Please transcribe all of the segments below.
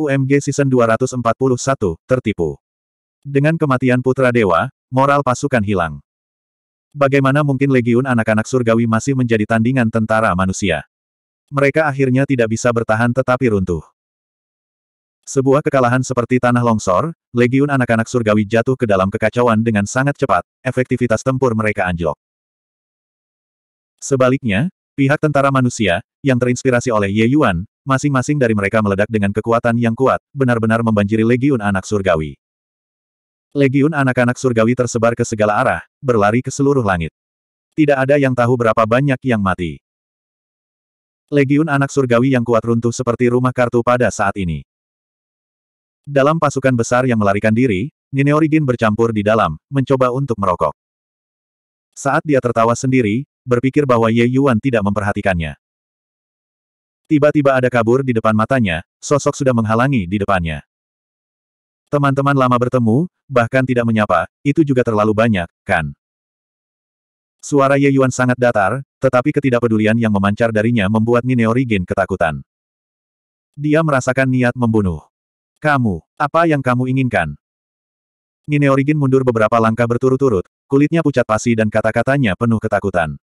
UMG Season 241, tertipu. Dengan kematian Putra Dewa, moral pasukan hilang. Bagaimana mungkin legiun anak-anak surgawi masih menjadi tandingan tentara manusia? Mereka akhirnya tidak bisa bertahan tetapi runtuh. Sebuah kekalahan seperti tanah longsor, legiun anak-anak surgawi jatuh ke dalam kekacauan dengan sangat cepat, efektivitas tempur mereka anjlok. Sebaliknya, pihak tentara manusia, yang terinspirasi oleh Ye Yuan, Masing-masing dari mereka meledak dengan kekuatan yang kuat, benar-benar membanjiri legiun anak surgawi. Legiun anak-anak surgawi tersebar ke segala arah, berlari ke seluruh langit. Tidak ada yang tahu berapa banyak yang mati. Legiun anak surgawi yang kuat runtuh seperti rumah kartu pada saat ini. Dalam pasukan besar yang melarikan diri, Nineorigin bercampur di dalam, mencoba untuk merokok. Saat dia tertawa sendiri, berpikir bahwa Ye Yuan tidak memperhatikannya. Tiba-tiba ada kabur di depan matanya, sosok sudah menghalangi di depannya. Teman-teman lama bertemu, bahkan tidak menyapa, itu juga terlalu banyak, kan? Suara Ye Yuan sangat datar, tetapi ketidakpedulian yang memancar darinya membuat Origin ketakutan. Dia merasakan niat membunuh. Kamu, apa yang kamu inginkan? Origin mundur beberapa langkah berturut-turut, kulitnya pucat pasi dan kata-katanya penuh ketakutan.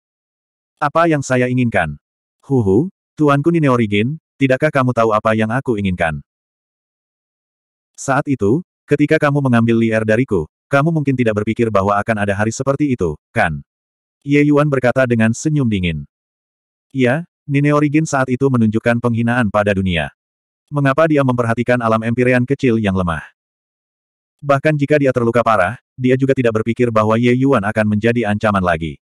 Apa yang saya inginkan? Huhu, Tuanku Origin, tidakkah kamu tahu apa yang aku inginkan? Saat itu, ketika kamu mengambil liar dariku, kamu mungkin tidak berpikir bahwa akan ada hari seperti itu, kan? Ye Yuan berkata dengan senyum dingin. Iya, Origin saat itu menunjukkan penghinaan pada dunia. Mengapa dia memperhatikan alam empirean kecil yang lemah? Bahkan jika dia terluka parah, dia juga tidak berpikir bahwa Ye Yuan akan menjadi ancaman lagi.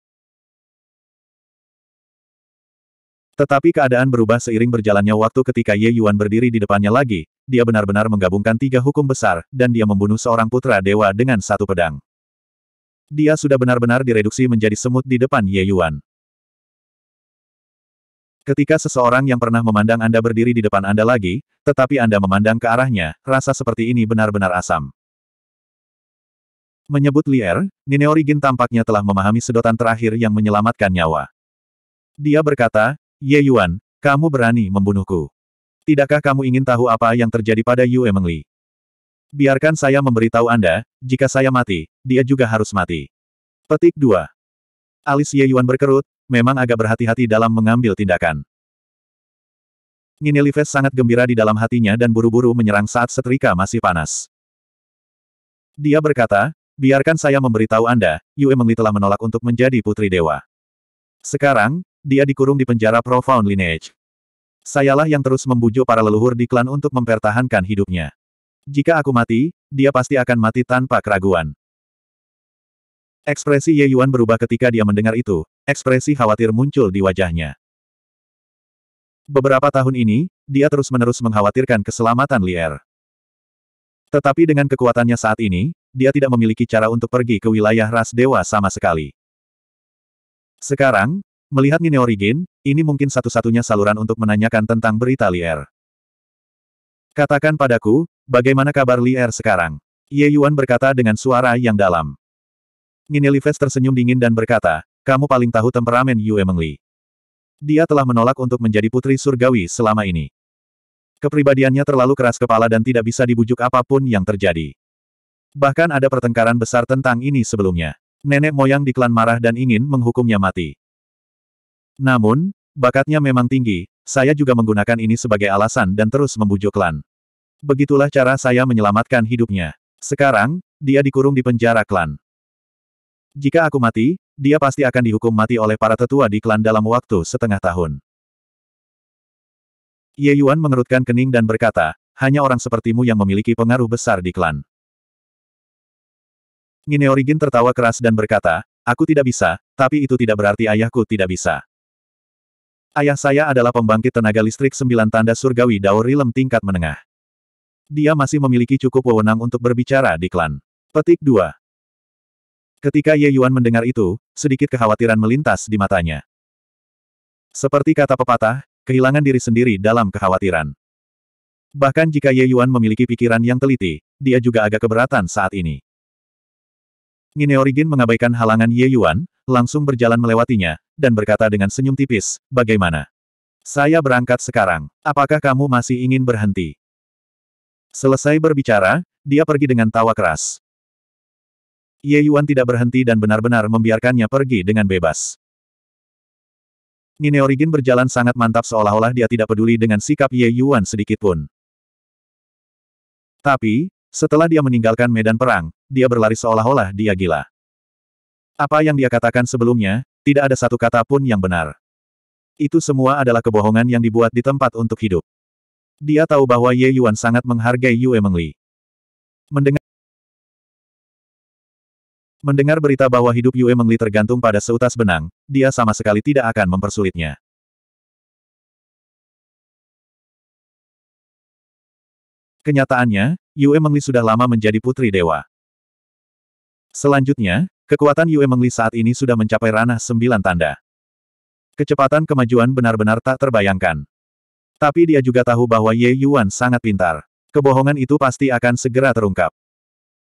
Tetapi keadaan berubah seiring berjalannya waktu ketika Ye Yuan berdiri di depannya lagi, dia benar-benar menggabungkan tiga hukum besar, dan dia membunuh seorang putra dewa dengan satu pedang. Dia sudah benar-benar direduksi menjadi semut di depan Ye Yuan. Ketika seseorang yang pernah memandang Anda berdiri di depan Anda lagi, tetapi Anda memandang ke arahnya, rasa seperti ini benar-benar asam. Menyebut Lier, Nineorigin tampaknya telah memahami sedotan terakhir yang menyelamatkan nyawa. Dia berkata, Ye Yuan, kamu berani membunuhku. Tidakkah kamu ingin tahu apa yang terjadi pada Yue Mengli? Biarkan saya memberitahu Anda, jika saya mati, dia juga harus mati. Petik 2. Alis Ye Yuan berkerut, memang agak berhati-hati dalam mengambil tindakan. Ninelives sangat gembira di dalam hatinya dan buru-buru menyerang saat setrika masih panas. Dia berkata, biarkan saya memberitahu Anda, Yue Mengli telah menolak untuk menjadi putri dewa. Sekarang, dia dikurung di penjara Profound Lineage. Sayalah yang terus membujuk para leluhur di klan untuk mempertahankan hidupnya. Jika aku mati, dia pasti akan mati tanpa keraguan. Ekspresi Ye Yuan berubah ketika dia mendengar itu, ekspresi khawatir muncul di wajahnya. Beberapa tahun ini, dia terus-menerus mengkhawatirkan keselamatan Lier. Tetapi dengan kekuatannya saat ini, dia tidak memiliki cara untuk pergi ke wilayah ras dewa sama sekali. Sekarang, Melihat origin, ini mungkin satu-satunya saluran untuk menanyakan tentang berita Lier. Katakan padaku, bagaimana kabar Lier sekarang? Ye Yuan berkata dengan suara yang dalam. Lifes tersenyum dingin dan berkata, kamu paling tahu temperamen Yue Mengli. Dia telah menolak untuk menjadi putri surgawi selama ini. Kepribadiannya terlalu keras kepala dan tidak bisa dibujuk apapun yang terjadi. Bahkan ada pertengkaran besar tentang ini sebelumnya. Nenek moyang di klan marah dan ingin menghukumnya mati. Namun, bakatnya memang tinggi, saya juga menggunakan ini sebagai alasan dan terus membujuk klan. Begitulah cara saya menyelamatkan hidupnya. Sekarang, dia dikurung di penjara klan. Jika aku mati, dia pasti akan dihukum mati oleh para tetua di klan dalam waktu setengah tahun. Ye Yuan mengerutkan kening dan berkata, hanya orang sepertimu yang memiliki pengaruh besar di klan. Ngineorigin tertawa keras dan berkata, aku tidak bisa, tapi itu tidak berarti ayahku tidak bisa. Ayah saya adalah pembangkit tenaga listrik sembilan tanda surgawi Daori Lem tingkat menengah. Dia masih memiliki cukup wewenang untuk berbicara di klan. Petik 2. Ketika Ye Yuan mendengar itu, sedikit kekhawatiran melintas di matanya. Seperti kata pepatah, kehilangan diri sendiri dalam kekhawatiran. Bahkan jika Ye Yuan memiliki pikiran yang teliti, dia juga agak keberatan saat ini. Origin mengabaikan halangan Ye Yuan, langsung berjalan melewatinya, dan berkata dengan senyum tipis, bagaimana? Saya berangkat sekarang. Apakah kamu masih ingin berhenti? Selesai berbicara, dia pergi dengan tawa keras. Ye Yuan tidak berhenti dan benar-benar membiarkannya pergi dengan bebas. Origin berjalan sangat mantap seolah-olah dia tidak peduli dengan sikap Ye Yuan sedikitpun. Tapi, setelah dia meninggalkan medan perang, dia berlari seolah-olah dia gila. Apa yang dia katakan sebelumnya, tidak ada satu kata pun yang benar. Itu semua adalah kebohongan yang dibuat di tempat untuk hidup. Dia tahu bahwa Ye Yuan sangat menghargai Yue Mengli. Mendengar Mendengar berita bahwa hidup Yue Mengli tergantung pada seutas benang, dia sama sekali tidak akan mempersulitnya. Kenyataannya, Yue Mengli sudah lama menjadi putri dewa. Selanjutnya, Kekuatan Yue Mengli saat ini sudah mencapai ranah sembilan tanda. Kecepatan kemajuan benar-benar tak terbayangkan. Tapi dia juga tahu bahwa Ye Yuan sangat pintar. Kebohongan itu pasti akan segera terungkap.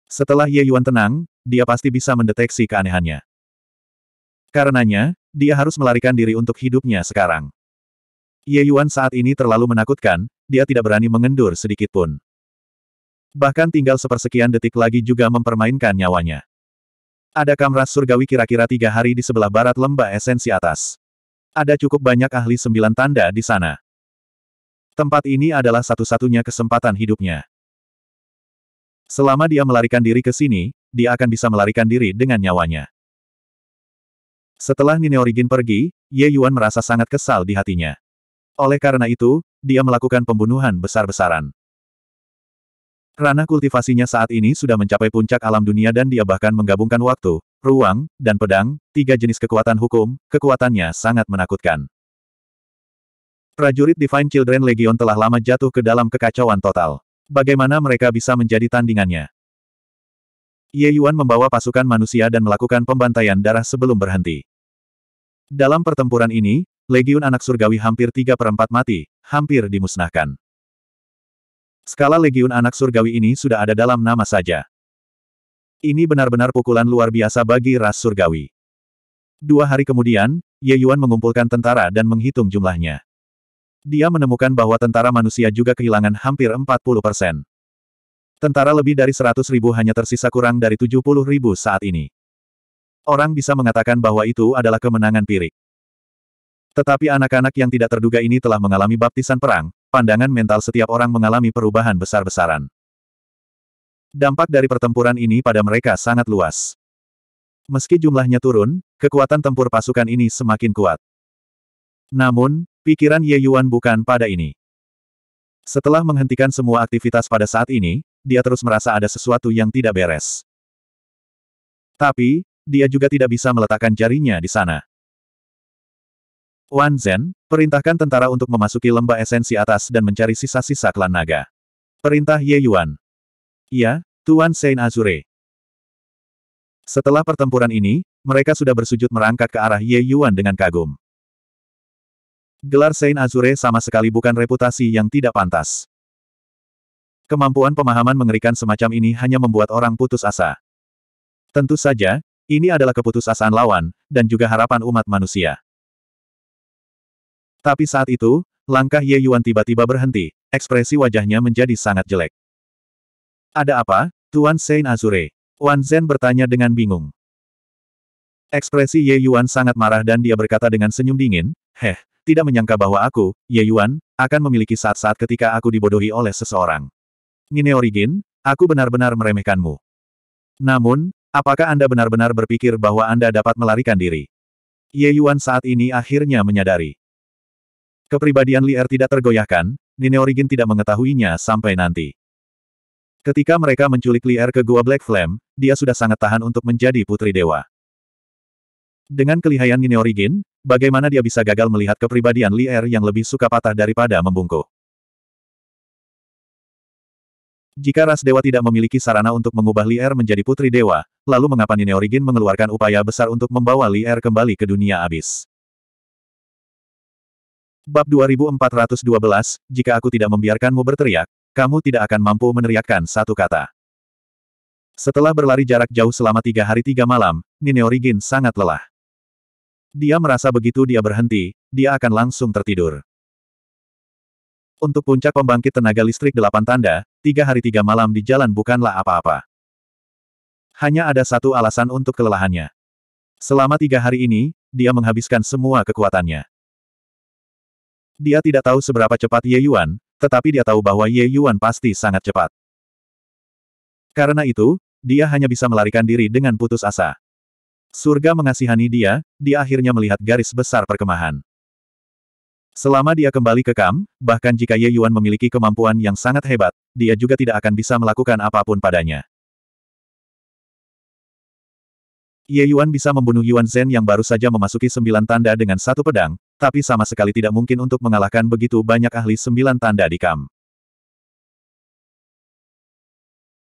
Setelah Ye Yuan tenang, dia pasti bisa mendeteksi keanehannya. Karenanya, dia harus melarikan diri untuk hidupnya sekarang. Ye Yuan saat ini terlalu menakutkan, dia tidak berani mengendur sedikitpun. Bahkan tinggal sepersekian detik lagi juga mempermainkan nyawanya. Ada kamras surgawi kira-kira tiga hari di sebelah barat lembah esensi atas. Ada cukup banyak ahli sembilan tanda di sana. Tempat ini adalah satu-satunya kesempatan hidupnya. Selama dia melarikan diri ke sini, dia akan bisa melarikan diri dengan nyawanya. Setelah Nine Origin pergi, Ye Yuan merasa sangat kesal di hatinya. Oleh karena itu, dia melakukan pembunuhan besar-besaran. Ranah kultivasinya saat ini sudah mencapai puncak alam dunia dan dia bahkan menggabungkan waktu, ruang, dan pedang, tiga jenis kekuatan hukum, kekuatannya sangat menakutkan. Prajurit Divine Children Legion telah lama jatuh ke dalam kekacauan total. Bagaimana mereka bisa menjadi tandingannya? Ye Yuan membawa pasukan manusia dan melakukan pembantaian darah sebelum berhenti. Dalam pertempuran ini, Legion Anak Surgawi hampir tiga perempat mati, hampir dimusnahkan. Skala Legiun Anak Surgawi ini sudah ada dalam nama saja. Ini benar-benar pukulan luar biasa bagi ras surgawi. Dua hari kemudian, Ye Yuan mengumpulkan tentara dan menghitung jumlahnya. Dia menemukan bahwa tentara manusia juga kehilangan hampir 40 persen. Tentara lebih dari 100 ribu hanya tersisa kurang dari 70 ribu saat ini. Orang bisa mengatakan bahwa itu adalah kemenangan pirik. Tetapi anak-anak yang tidak terduga ini telah mengalami baptisan perang, pandangan mental setiap orang mengalami perubahan besar-besaran. Dampak dari pertempuran ini pada mereka sangat luas. Meski jumlahnya turun, kekuatan tempur pasukan ini semakin kuat. Namun, pikiran Ye Yuan bukan pada ini. Setelah menghentikan semua aktivitas pada saat ini, dia terus merasa ada sesuatu yang tidak beres. Tapi, dia juga tidak bisa meletakkan jarinya di sana. Wan Zen, perintahkan tentara untuk memasuki lembah esensi atas dan mencari sisa-sisa klan naga. Perintah Ye Yuan. Iya, Tuan Saint Azure. Setelah pertempuran ini, mereka sudah bersujud merangkak ke arah Ye Yuan dengan kagum. Gelar Saint Azure sama sekali bukan reputasi yang tidak pantas. Kemampuan pemahaman mengerikan semacam ini hanya membuat orang putus asa. Tentu saja, ini adalah keputusasaan lawan, dan juga harapan umat manusia. Tapi saat itu, langkah Ye Yuan tiba-tiba berhenti, ekspresi wajahnya menjadi sangat jelek. Ada apa, Tuan Sein Azure? Wan Zhen bertanya dengan bingung. Ekspresi Ye Yuan sangat marah dan dia berkata dengan senyum dingin, Heh, tidak menyangka bahwa aku, Ye Yuan, akan memiliki saat-saat ketika aku dibodohi oleh seseorang. Nine Origin, aku benar-benar meremehkanmu. Namun, apakah Anda benar-benar berpikir bahwa Anda dapat melarikan diri? Ye Yuan saat ini akhirnya menyadari. Kepribadian Lier tidak tergoyahkan, Origin tidak mengetahuinya sampai nanti. Ketika mereka menculik Lier ke Gua Black Flame, dia sudah sangat tahan untuk menjadi Putri Dewa. Dengan kelihayan Nine Origin, bagaimana dia bisa gagal melihat kepribadian Lier yang lebih suka patah daripada membungkuk? Jika ras dewa tidak memiliki sarana untuk mengubah Lier menjadi putri dewa, lalu mengapa Origin mengeluarkan upaya besar untuk membawa Lier kembali ke dunia abis? Bab 2412, jika aku tidak membiarkanmu berteriak, kamu tidak akan mampu meneriakkan satu kata. Setelah berlari jarak jauh selama tiga hari tiga malam, Nineorigin sangat lelah. Dia merasa begitu dia berhenti, dia akan langsung tertidur. Untuk puncak pembangkit tenaga listrik delapan tanda, tiga hari tiga malam di jalan bukanlah apa-apa. Hanya ada satu alasan untuk kelelahannya. Selama tiga hari ini, dia menghabiskan semua kekuatannya. Dia tidak tahu seberapa cepat Ye Yuan, tetapi dia tahu bahwa Ye Yuan pasti sangat cepat. Karena itu, dia hanya bisa melarikan diri dengan putus asa. Surga mengasihani dia, dia akhirnya melihat garis besar perkemahan. Selama dia kembali ke Kam, bahkan jika Ye Yuan memiliki kemampuan yang sangat hebat, dia juga tidak akan bisa melakukan apapun padanya. Ye Yuan bisa membunuh Yuan Zhen yang baru saja memasuki sembilan tanda dengan satu pedang, tapi sama sekali tidak mungkin untuk mengalahkan begitu banyak ahli sembilan tanda di Kam.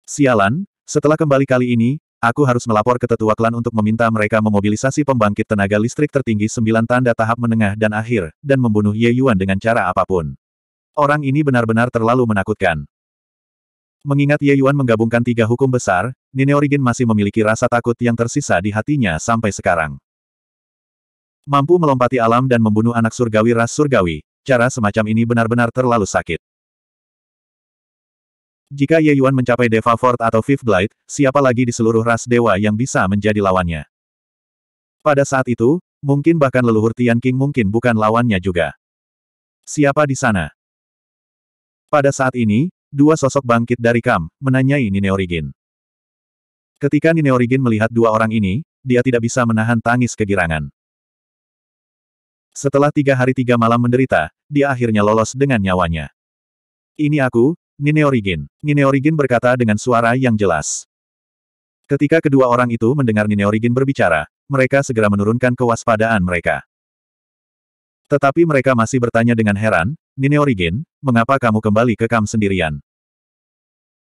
Sialan, setelah kembali kali ini, aku harus melapor ke tetua klan untuk meminta mereka memobilisasi pembangkit tenaga listrik tertinggi sembilan tanda tahap menengah dan akhir, dan membunuh Ye Yuan dengan cara apapun. Orang ini benar-benar terlalu menakutkan. Mengingat Ye Yuan menggabungkan tiga hukum besar, Origin masih memiliki rasa takut yang tersisa di hatinya sampai sekarang. Mampu melompati alam dan membunuh anak surgawi ras surgawi, cara semacam ini benar-benar terlalu sakit. Jika Ye Yuan mencapai Deva Fort atau Fifth Blight, siapa lagi di seluruh ras dewa yang bisa menjadi lawannya? Pada saat itu, mungkin bahkan leluhur Tian King mungkin bukan lawannya juga. Siapa di sana? Pada saat ini, Dua sosok bangkit dari Kam, menanyai Origin. Ketika Origin melihat dua orang ini, dia tidak bisa menahan tangis kegirangan. Setelah tiga hari tiga malam menderita, dia akhirnya lolos dengan nyawanya. Ini aku, Nineorigin. Origin berkata dengan suara yang jelas. Ketika kedua orang itu mendengar Origin berbicara, mereka segera menurunkan kewaspadaan mereka. Tetapi mereka masih bertanya dengan heran, Origin, mengapa kamu kembali ke kam sendirian?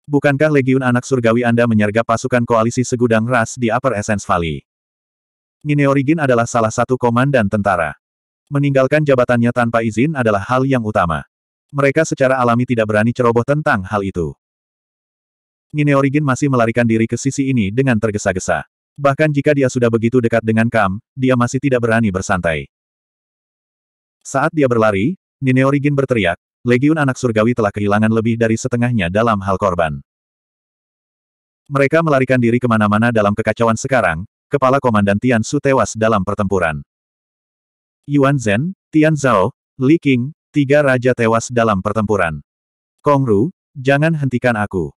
Bukankah Legiun Anak Surgawi Anda menyergap pasukan koalisi segudang ras di Upper Essence Valley? Nineorigin adalah salah satu komandan tentara. Meninggalkan jabatannya tanpa izin adalah hal yang utama. Mereka secara alami tidak berani ceroboh tentang hal itu. Nineorigin masih melarikan diri ke sisi ini dengan tergesa-gesa. Bahkan jika dia sudah begitu dekat dengan Kam, dia masih tidak berani bersantai. Saat dia berlari, Nineorigin berteriak, Legiun anak surgawi telah kehilangan lebih dari setengahnya dalam hal korban. Mereka melarikan diri kemana-mana dalam kekacauan sekarang, kepala komandan Tian Su tewas dalam pertempuran. Yuan Zhen, Tian Zhao, Li Qing, tiga raja tewas dalam pertempuran. Kong Ru, jangan hentikan aku.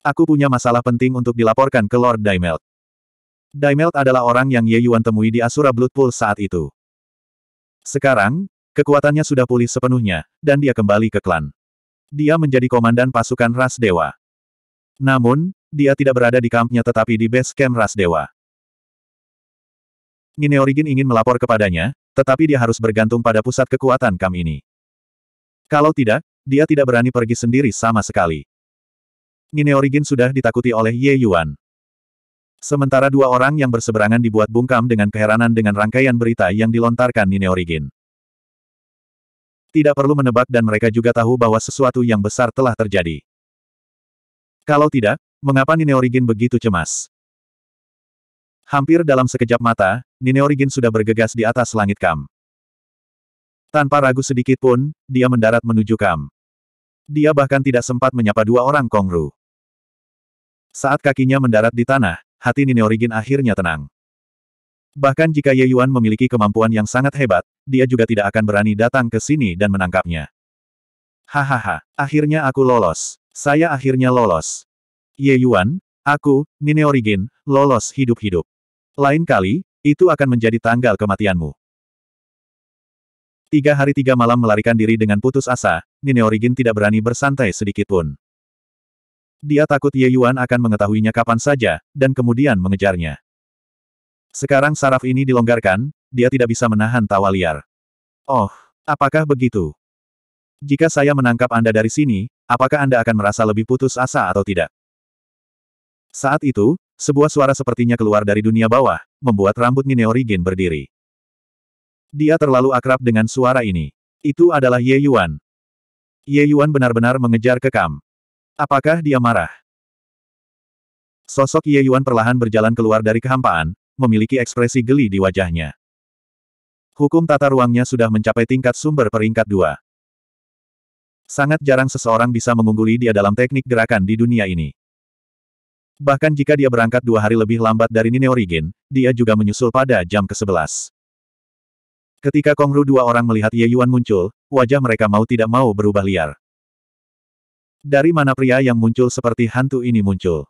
Aku punya masalah penting untuk dilaporkan ke Lord Daimelt. Daimelt adalah orang yang Ye Yuan temui di Asura Blood Pool saat itu. Sekarang, Kekuatannya sudah pulih sepenuhnya, dan dia kembali ke klan. Dia menjadi komandan pasukan Ras Dewa. Namun, dia tidak berada di kampnya tetapi di base camp Ras Dewa. Origin ingin melapor kepadanya, tetapi dia harus bergantung pada pusat kekuatan kam ini. Kalau tidak, dia tidak berani pergi sendiri sama sekali. Origin sudah ditakuti oleh Ye Yuan. Sementara dua orang yang berseberangan dibuat bungkam dengan keheranan dengan rangkaian berita yang dilontarkan Origin. Tidak perlu menebak dan mereka juga tahu bahwa sesuatu yang besar telah terjadi. Kalau tidak, mengapa Origin begitu cemas? Hampir dalam sekejap mata, Origin sudah bergegas di atas langit Kam. Tanpa ragu sedikit pun, dia mendarat menuju Kam. Dia bahkan tidak sempat menyapa dua orang Kongru. Saat kakinya mendarat di tanah, hati Origin akhirnya tenang. Bahkan jika Ye Yuan memiliki kemampuan yang sangat hebat, dia juga tidak akan berani datang ke sini dan menangkapnya. Hahaha, akhirnya aku lolos. Saya akhirnya lolos. Ye Yuan, aku, Nine Origin, lolos hidup-hidup. Lain kali, itu akan menjadi tanggal kematianmu. Tiga hari tiga malam melarikan diri dengan putus asa, Nine Origin tidak berani bersantai sedikitpun. Dia takut Ye Yuan akan mengetahuinya kapan saja, dan kemudian mengejarnya. Sekarang saraf ini dilonggarkan, dia tidak bisa menahan tawa liar. Oh, apakah begitu? Jika saya menangkap Anda dari sini, apakah Anda akan merasa lebih putus asa atau tidak? Saat itu, sebuah suara sepertinya keluar dari dunia bawah, membuat rambut Nineorigin berdiri. Dia terlalu akrab dengan suara ini. Itu adalah Ye Yuan. Ye Yuan benar-benar mengejar kekam. Apakah dia marah? Sosok Ye Yuan perlahan berjalan keluar dari kehampaan, memiliki ekspresi geli di wajahnya. Hukum tata ruangnya sudah mencapai tingkat sumber peringkat dua. Sangat jarang seseorang bisa mengungguli dia dalam teknik gerakan di dunia ini. Bahkan jika dia berangkat dua hari lebih lambat dari Nine Origin, dia juga menyusul pada jam ke-11. Ketika Kongru dua orang melihat Ye Yuan muncul, wajah mereka mau tidak mau berubah liar. Dari mana pria yang muncul seperti hantu ini muncul?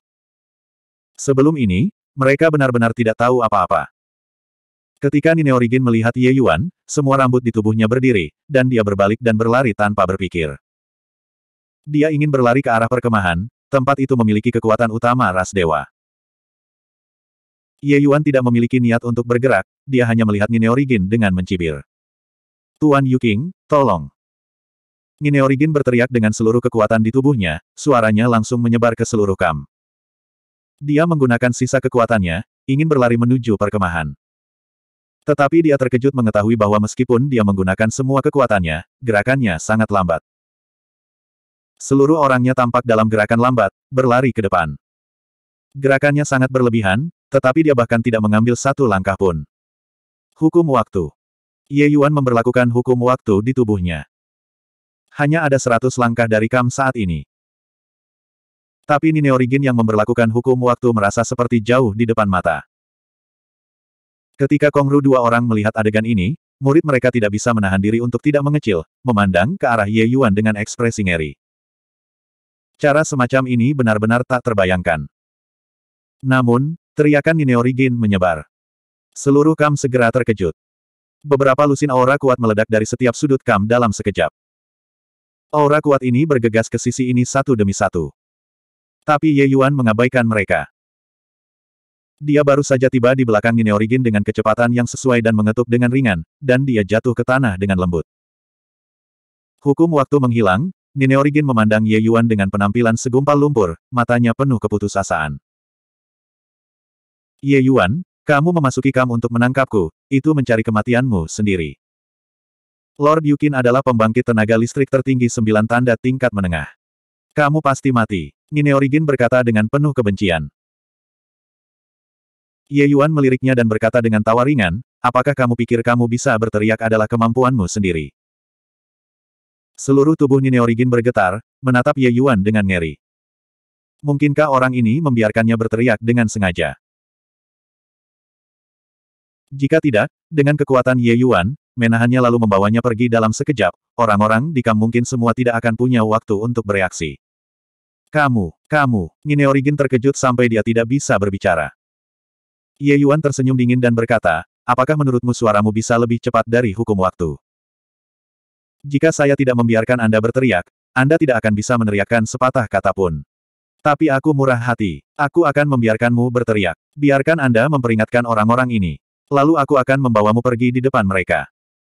Sebelum ini, mereka benar-benar tidak tahu apa-apa. Ketika Nine Origin melihat Ye Yuan, semua rambut di tubuhnya berdiri, dan dia berbalik dan berlari tanpa berpikir. Dia ingin berlari ke arah perkemahan, tempat itu memiliki kekuatan utama ras dewa. Ye Yuan tidak memiliki niat untuk bergerak, dia hanya melihat Nine Origin dengan mencibir. Tuan Yuking, tolong. Nine Origin berteriak dengan seluruh kekuatan di tubuhnya, suaranya langsung menyebar ke seluruh kamp. Dia menggunakan sisa kekuatannya, ingin berlari menuju perkemahan. Tetapi dia terkejut mengetahui bahwa meskipun dia menggunakan semua kekuatannya, gerakannya sangat lambat. Seluruh orangnya tampak dalam gerakan lambat, berlari ke depan. Gerakannya sangat berlebihan, tetapi dia bahkan tidak mengambil satu langkah pun. Hukum waktu. Ye Yuan memperlakukan hukum waktu di tubuhnya. Hanya ada seratus langkah dari Kam saat ini. Tapi Nine Origin yang memperlakukan hukum waktu merasa seperti jauh di depan mata. Ketika Kongru dua orang melihat adegan ini, murid mereka tidak bisa menahan diri untuk tidak mengecil, memandang ke arah Ye Yuan dengan ekspresi ngeri. Cara semacam ini benar-benar tak terbayangkan. Namun, teriakan Origin menyebar. Seluruh kam segera terkejut. Beberapa lusin aura kuat meledak dari setiap sudut kam dalam sekejap. Aura kuat ini bergegas ke sisi ini satu demi satu. Tapi Ye Yuan mengabaikan mereka. Dia baru saja tiba di belakang Nine Origin dengan kecepatan yang sesuai dan mengetuk dengan ringan, dan dia jatuh ke tanah dengan lembut. Hukum waktu menghilang, Nine Origin memandang Ye Yuan dengan penampilan segumpal lumpur, matanya penuh keputusasaan. Ye Yuan, kamu memasuki kam untuk menangkapku, itu mencari kematianmu sendiri. Lord Yukin adalah pembangkit tenaga listrik tertinggi sembilan tanda tingkat menengah. Kamu pasti mati. Origin berkata dengan penuh kebencian. Ye Yuan meliriknya dan berkata dengan tawa ringan, apakah kamu pikir kamu bisa berteriak adalah kemampuanmu sendiri? Seluruh tubuh Origin bergetar, menatap Ye Yuan dengan ngeri. Mungkinkah orang ini membiarkannya berteriak dengan sengaja? Jika tidak, dengan kekuatan Ye Yuan, menahannya lalu membawanya pergi dalam sekejap, orang-orang di kamp mungkin semua tidak akan punya waktu untuk bereaksi. Kamu, kamu, Origin terkejut sampai dia tidak bisa berbicara. Ye Yuan tersenyum dingin dan berkata, apakah menurutmu suaramu bisa lebih cepat dari hukum waktu? Jika saya tidak membiarkan Anda berteriak, Anda tidak akan bisa meneriakkan sepatah kata pun. Tapi aku murah hati, aku akan membiarkanmu berteriak. Biarkan Anda memperingatkan orang-orang ini. Lalu aku akan membawamu pergi di depan mereka.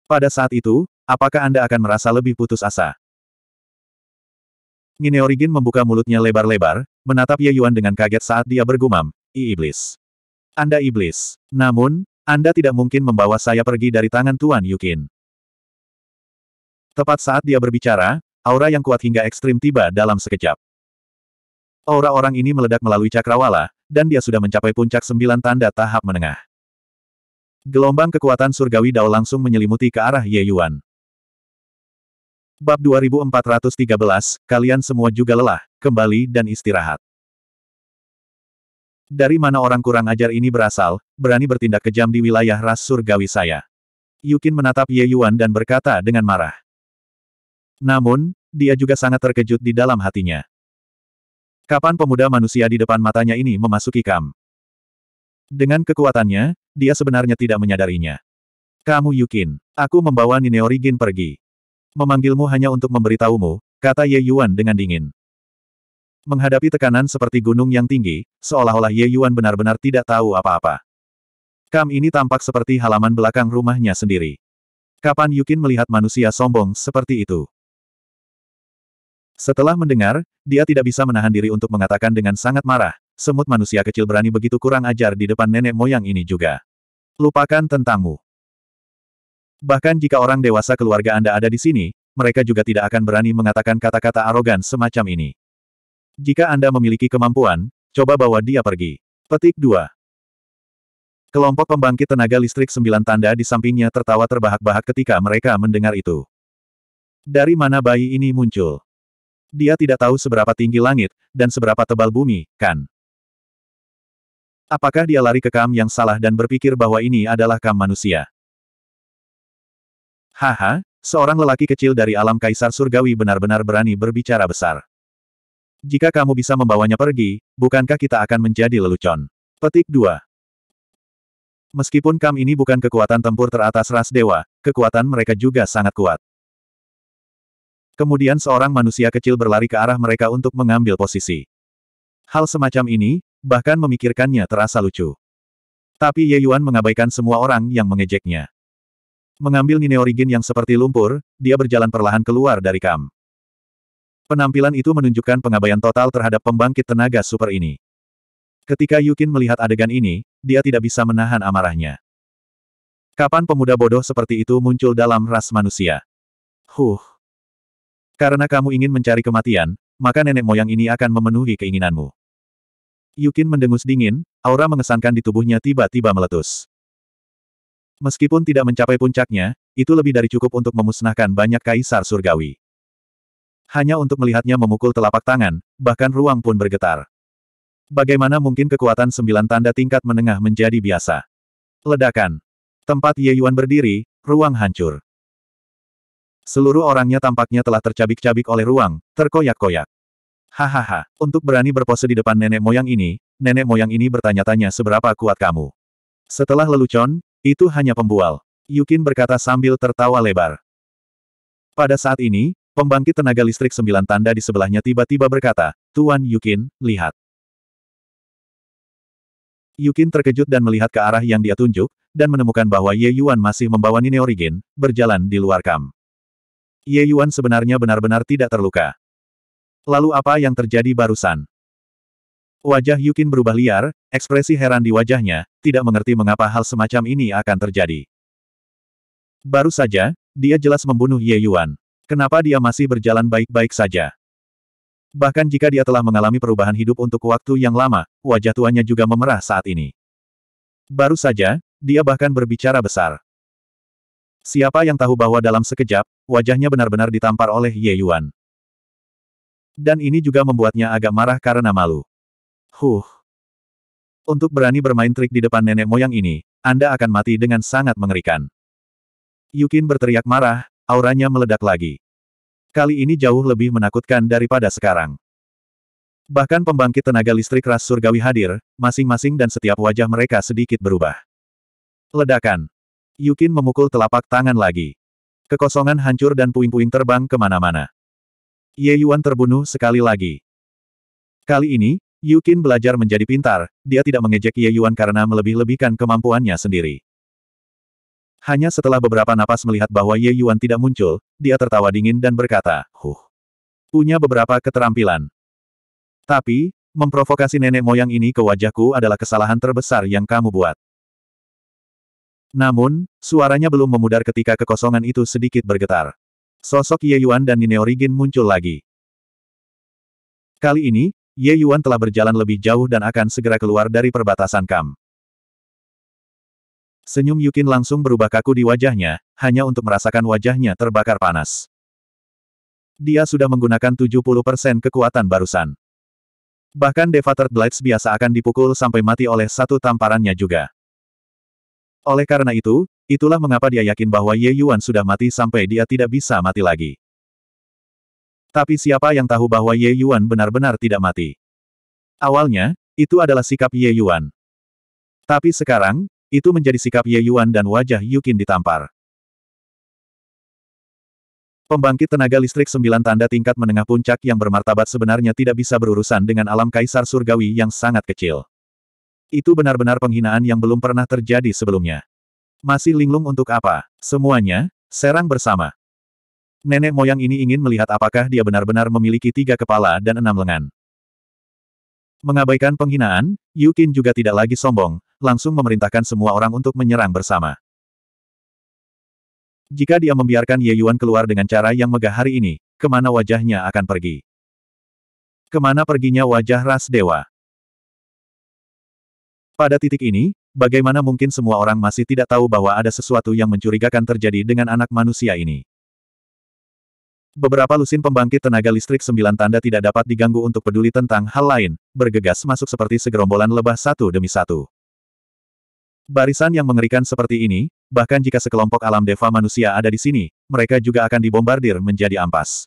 Pada saat itu, apakah Anda akan merasa lebih putus asa? Nineorigin membuka mulutnya lebar-lebar, menatap Ye Yuan dengan kaget saat dia bergumam, I Iblis. Anda Iblis. Namun, Anda tidak mungkin membawa saya pergi dari tangan Tuan Yukin. Tepat saat dia berbicara, aura yang kuat hingga ekstrim tiba dalam sekejap. Aura orang ini meledak melalui cakrawala, dan dia sudah mencapai puncak sembilan tanda tahap menengah. Gelombang kekuatan surgawi Dao langsung menyelimuti ke arah Ye Yuan. Bab 2413, kalian semua juga lelah, kembali dan istirahat. Dari mana orang kurang ajar ini berasal, berani bertindak kejam di wilayah ras surgawi saya. Yukin menatap Ye Yuan dan berkata dengan marah. Namun, dia juga sangat terkejut di dalam hatinya. Kapan pemuda manusia di depan matanya ini memasuki kam? Dengan kekuatannya, dia sebenarnya tidak menyadarinya. Kamu Yukin, aku membawa Origin pergi. Memanggilmu hanya untuk memberitahumu, kata Ye Yuan dengan dingin. Menghadapi tekanan seperti gunung yang tinggi, seolah-olah Ye Yuan benar-benar tidak tahu apa-apa. Kam ini tampak seperti halaman belakang rumahnya sendiri. Kapan Yukin melihat manusia sombong seperti itu? Setelah mendengar, dia tidak bisa menahan diri untuk mengatakan dengan sangat marah, semut manusia kecil berani begitu kurang ajar di depan nenek moyang ini juga. Lupakan tentangmu. Bahkan jika orang dewasa keluarga Anda ada di sini, mereka juga tidak akan berani mengatakan kata-kata arogan semacam ini. Jika Anda memiliki kemampuan, coba bawa dia pergi. Petik 2. Kelompok pembangkit tenaga listrik sembilan tanda di sampingnya tertawa terbahak-bahak ketika mereka mendengar itu. Dari mana bayi ini muncul? Dia tidak tahu seberapa tinggi langit, dan seberapa tebal bumi, kan? Apakah dia lari ke Kam yang salah dan berpikir bahwa ini adalah Kam manusia? Haha, seorang lelaki kecil dari alam kaisar surgawi benar-benar berani berbicara besar. Jika kamu bisa membawanya pergi, bukankah kita akan menjadi lelucon? Petik 2. Meskipun Kam ini bukan kekuatan tempur teratas ras dewa, kekuatan mereka juga sangat kuat. Kemudian seorang manusia kecil berlari ke arah mereka untuk mengambil posisi. Hal semacam ini, bahkan memikirkannya terasa lucu. Tapi Ye Yuan mengabaikan semua orang yang mengejeknya. Mengambil Nine Origin yang seperti lumpur, dia berjalan perlahan keluar dari kam. Penampilan itu menunjukkan pengabaian total terhadap pembangkit tenaga super ini. Ketika Yukin melihat adegan ini, dia tidak bisa menahan amarahnya. Kapan pemuda bodoh seperti itu muncul dalam ras manusia? Huh. Karena kamu ingin mencari kematian, maka nenek moyang ini akan memenuhi keinginanmu. Yukin mendengus dingin, aura mengesankan di tubuhnya tiba-tiba meletus. Meskipun tidak mencapai puncaknya, itu lebih dari cukup untuk memusnahkan banyak kaisar surgawi. Hanya untuk melihatnya memukul telapak tangan, bahkan ruang pun bergetar. Bagaimana mungkin kekuatan sembilan tanda tingkat menengah menjadi biasa? Ledakan. Tempat Ye Yuan berdiri, ruang hancur. Seluruh orangnya tampaknya telah tercabik-cabik oleh ruang, terkoyak-koyak. Hahaha, untuk berani berpose di depan nenek moyang ini, nenek moyang ini bertanya-tanya seberapa kuat kamu. Setelah lelucon, itu hanya pembual. Yukin berkata sambil tertawa lebar. Pada saat ini, pembangkit tenaga listrik sembilan tanda di sebelahnya tiba-tiba berkata, Tuan Yukin, lihat. Yukin terkejut dan melihat ke arah yang dia tunjuk, dan menemukan bahwa Ye Yuan masih membawa Nine Origin, berjalan di luar kam. Ye Yuan sebenarnya benar-benar tidak terluka. Lalu apa yang terjadi barusan? Wajah Yukin berubah liar, ekspresi heran di wajahnya, tidak mengerti mengapa hal semacam ini akan terjadi. Baru saja, dia jelas membunuh Ye Yuan. Kenapa dia masih berjalan baik-baik saja? Bahkan jika dia telah mengalami perubahan hidup untuk waktu yang lama, wajah tuanya juga memerah saat ini. Baru saja, dia bahkan berbicara besar. Siapa yang tahu bahwa dalam sekejap, wajahnya benar-benar ditampar oleh Ye Yuan. Dan ini juga membuatnya agak marah karena malu. Huh. Untuk berani bermain trik di depan nenek moyang ini, Anda akan mati dengan sangat mengerikan. Yukin berteriak marah, auranya meledak lagi. Kali ini jauh lebih menakutkan daripada sekarang. Bahkan pembangkit tenaga listrik ras surgawi hadir, masing-masing dan setiap wajah mereka sedikit berubah. Ledakan. Yukin memukul telapak tangan lagi. Kekosongan hancur dan puing-puing terbang kemana-mana. Ye Yuan terbunuh sekali lagi. Kali ini, Yu Qin belajar menjadi pintar, dia tidak mengejek Ye Yuan karena melebih-lebihkan kemampuannya sendiri. Hanya setelah beberapa napas melihat bahwa Ye Yuan tidak muncul, dia tertawa dingin dan berkata, Huh! Punya beberapa keterampilan. Tapi, memprovokasi nenek moyang ini ke wajahku adalah kesalahan terbesar yang kamu buat. Namun, suaranya belum memudar ketika kekosongan itu sedikit bergetar sosok Ye Yuan dan Nine Origin muncul lagi. Kali ini, Ye Yuan telah berjalan lebih jauh dan akan segera keluar dari perbatasan Kam. Senyum Yukin langsung berubah kaku di wajahnya, hanya untuk merasakan wajahnya terbakar panas. Dia sudah menggunakan 70% kekuatan barusan. Bahkan Devater Blades biasa akan dipukul sampai mati oleh satu tamparannya juga. Oleh karena itu, Itulah mengapa dia yakin bahwa Ye Yuan sudah mati sampai dia tidak bisa mati lagi. Tapi siapa yang tahu bahwa Ye Yuan benar-benar tidak mati? Awalnya, itu adalah sikap Ye Yuan. Tapi sekarang, itu menjadi sikap Ye Yuan dan wajah Yukin ditampar. Pembangkit tenaga listrik sembilan tanda tingkat menengah puncak yang bermartabat sebenarnya tidak bisa berurusan dengan alam kaisar surgawi yang sangat kecil. Itu benar-benar penghinaan yang belum pernah terjadi sebelumnya. Masih linglung untuk apa? Semuanya, serang bersama. Nenek moyang ini ingin melihat apakah dia benar-benar memiliki tiga kepala dan enam lengan. Mengabaikan penghinaan, Yukin juga tidak lagi sombong, langsung memerintahkan semua orang untuk menyerang bersama. Jika dia membiarkan Ye Yuan keluar dengan cara yang megah hari ini, kemana wajahnya akan pergi? Kemana perginya wajah ras dewa? Pada titik ini, Bagaimana mungkin semua orang masih tidak tahu bahwa ada sesuatu yang mencurigakan terjadi dengan anak manusia ini? Beberapa lusin pembangkit tenaga listrik sembilan tanda tidak dapat diganggu untuk peduli tentang hal lain, bergegas masuk seperti segerombolan lebah satu demi satu. Barisan yang mengerikan seperti ini, bahkan jika sekelompok alam deva manusia ada di sini, mereka juga akan dibombardir menjadi ampas.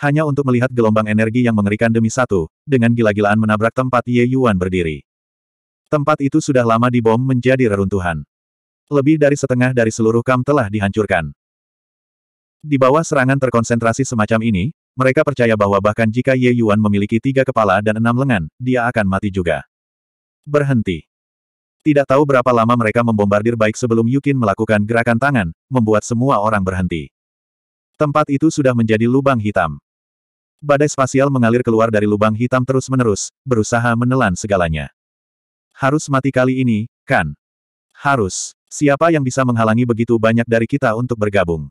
Hanya untuk melihat gelombang energi yang mengerikan demi satu, dengan gila-gilaan menabrak tempat Ye Yuan berdiri. Tempat itu sudah lama dibom menjadi reruntuhan. Lebih dari setengah dari seluruh kam telah dihancurkan. Di bawah serangan terkonsentrasi semacam ini, mereka percaya bahwa bahkan jika Ye Yuan memiliki tiga kepala dan enam lengan, dia akan mati juga. Berhenti. Tidak tahu berapa lama mereka membombardir baik sebelum Yukin melakukan gerakan tangan, membuat semua orang berhenti. Tempat itu sudah menjadi lubang hitam. Badai spasial mengalir keluar dari lubang hitam terus-menerus, berusaha menelan segalanya. Harus mati kali ini, kan? Harus. Siapa yang bisa menghalangi begitu banyak dari kita untuk bergabung?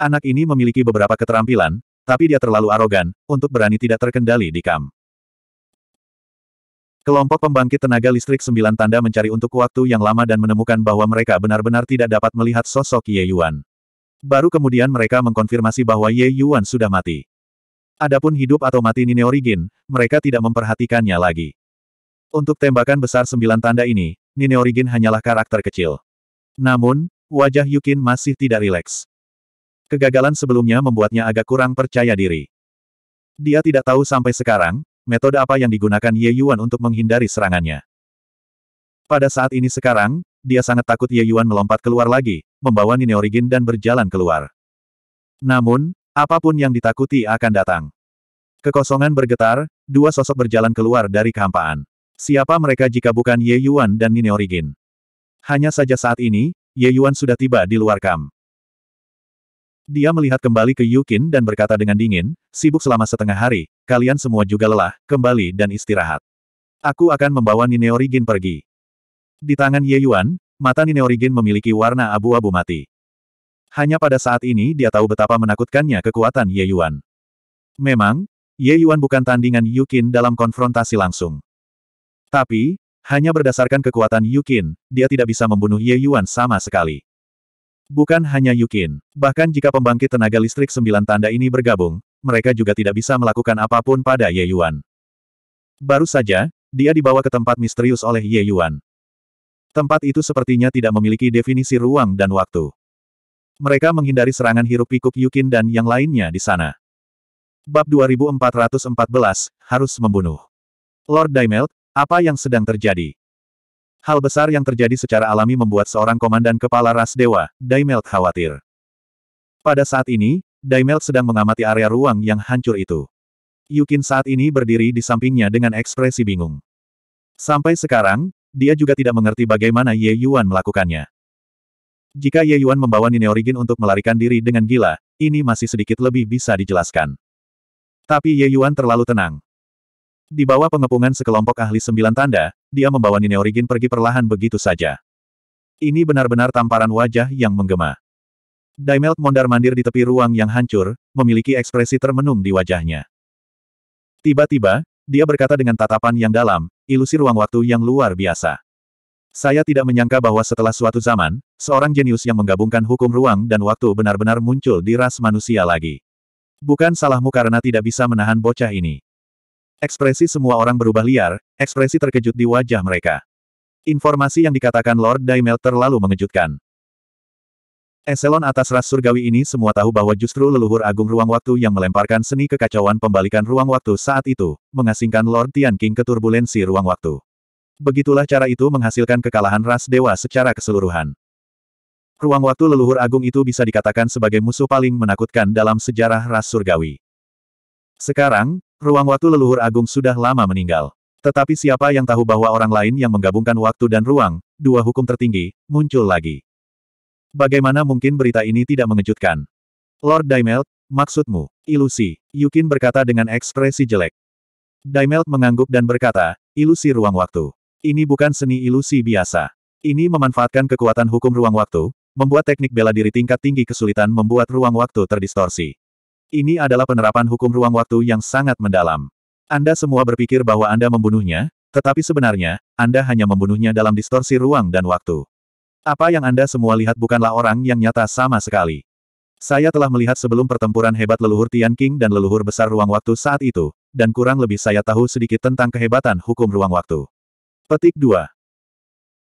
Anak ini memiliki beberapa keterampilan, tapi dia terlalu arogan, untuk berani tidak terkendali di kam. Kelompok pembangkit tenaga listrik sembilan tanda mencari untuk waktu yang lama dan menemukan bahwa mereka benar-benar tidak dapat melihat sosok Ye Yuan. Baru kemudian mereka mengkonfirmasi bahwa Ye Yuan sudah mati. Adapun hidup atau mati Origin, mereka tidak memperhatikannya lagi. Untuk tembakan besar sembilan tanda ini, Origin hanyalah karakter kecil. Namun, wajah Yukin masih tidak rileks. Kegagalan sebelumnya membuatnya agak kurang percaya diri. Dia tidak tahu sampai sekarang, metode apa yang digunakan Ye Yuan untuk menghindari serangannya. Pada saat ini sekarang, dia sangat takut Ye Yuan melompat keluar lagi, membawa Origin dan berjalan keluar. Namun, apapun yang ditakuti akan datang. Kekosongan bergetar, dua sosok berjalan keluar dari kehampaan. Siapa mereka jika bukan Ye Yuan dan Nine Origin? Hanya saja saat ini, Ye Yuan sudah tiba di luar kam. Dia melihat kembali ke Yukin dan berkata dengan dingin, sibuk selama setengah hari, kalian semua juga lelah, kembali dan istirahat. Aku akan membawa Nine Origin pergi. Di tangan Ye Yuan, mata Nine Origin memiliki warna abu-abu mati. Hanya pada saat ini dia tahu betapa menakutkannya kekuatan Ye Yuan. Memang, Ye Yuan bukan tandingan Yukin dalam konfrontasi langsung. Tapi, hanya berdasarkan kekuatan Yukin, dia tidak bisa membunuh Ye Yuan sama sekali. Bukan hanya Yukin, bahkan jika pembangkit tenaga listrik sembilan tanda ini bergabung, mereka juga tidak bisa melakukan apapun pada Ye Yuan. Baru saja, dia dibawa ke tempat misterius oleh Ye Yuan. Tempat itu sepertinya tidak memiliki definisi ruang dan waktu. Mereka menghindari serangan hirup pikuk Yukin dan yang lainnya di sana. Bab 2414, harus membunuh. Lord Daimelt, apa yang sedang terjadi? Hal besar yang terjadi secara alami membuat seorang komandan kepala ras dewa, Daimelt khawatir. Pada saat ini, Daimelt sedang mengamati area ruang yang hancur itu. Yukin saat ini berdiri di sampingnya dengan ekspresi bingung. Sampai sekarang, dia juga tidak mengerti bagaimana Ye Yuan melakukannya. Jika Ye Yuan membawa Nine Origin untuk melarikan diri dengan gila, ini masih sedikit lebih bisa dijelaskan. Tapi Ye Yuan terlalu tenang. Di bawah pengepungan sekelompok ahli sembilan tanda, dia membawa Nine Origin pergi perlahan begitu saja. Ini benar-benar tamparan wajah yang menggema. Daimelt mondar-mandir di tepi ruang yang hancur, memiliki ekspresi termenung di wajahnya. Tiba-tiba, dia berkata dengan tatapan yang dalam, ilusi ruang waktu yang luar biasa. Saya tidak menyangka bahwa setelah suatu zaman, seorang jenius yang menggabungkan hukum ruang dan waktu benar-benar muncul di ras manusia lagi. Bukan salahmu karena tidak bisa menahan bocah ini. Ekspresi semua orang berubah liar, ekspresi terkejut di wajah mereka. Informasi yang dikatakan Lord Daimel terlalu mengejutkan. Eselon atas ras surgawi ini semua tahu bahwa justru leluhur agung ruang waktu yang melemparkan seni kekacauan pembalikan ruang waktu saat itu, mengasingkan Lord Tian King ke turbulensi ruang waktu. Begitulah cara itu menghasilkan kekalahan ras dewa secara keseluruhan. Ruang waktu leluhur agung itu bisa dikatakan sebagai musuh paling menakutkan dalam sejarah ras surgawi. Sekarang, Ruang waktu leluhur agung sudah lama meninggal. Tetapi siapa yang tahu bahwa orang lain yang menggabungkan waktu dan ruang, dua hukum tertinggi, muncul lagi. Bagaimana mungkin berita ini tidak mengejutkan? Lord Daimelt, maksudmu, ilusi, Yukin berkata dengan ekspresi jelek. Daimelt mengangguk dan berkata, ilusi ruang waktu. Ini bukan seni ilusi biasa. Ini memanfaatkan kekuatan hukum ruang waktu, membuat teknik bela diri tingkat tinggi kesulitan membuat ruang waktu terdistorsi. Ini adalah penerapan hukum ruang waktu yang sangat mendalam. Anda semua berpikir bahwa Anda membunuhnya, tetapi sebenarnya, Anda hanya membunuhnya dalam distorsi ruang dan waktu. Apa yang Anda semua lihat bukanlah orang yang nyata sama sekali. Saya telah melihat sebelum pertempuran hebat leluhur Tian King dan leluhur besar ruang waktu saat itu, dan kurang lebih saya tahu sedikit tentang kehebatan hukum ruang waktu. Petik 2.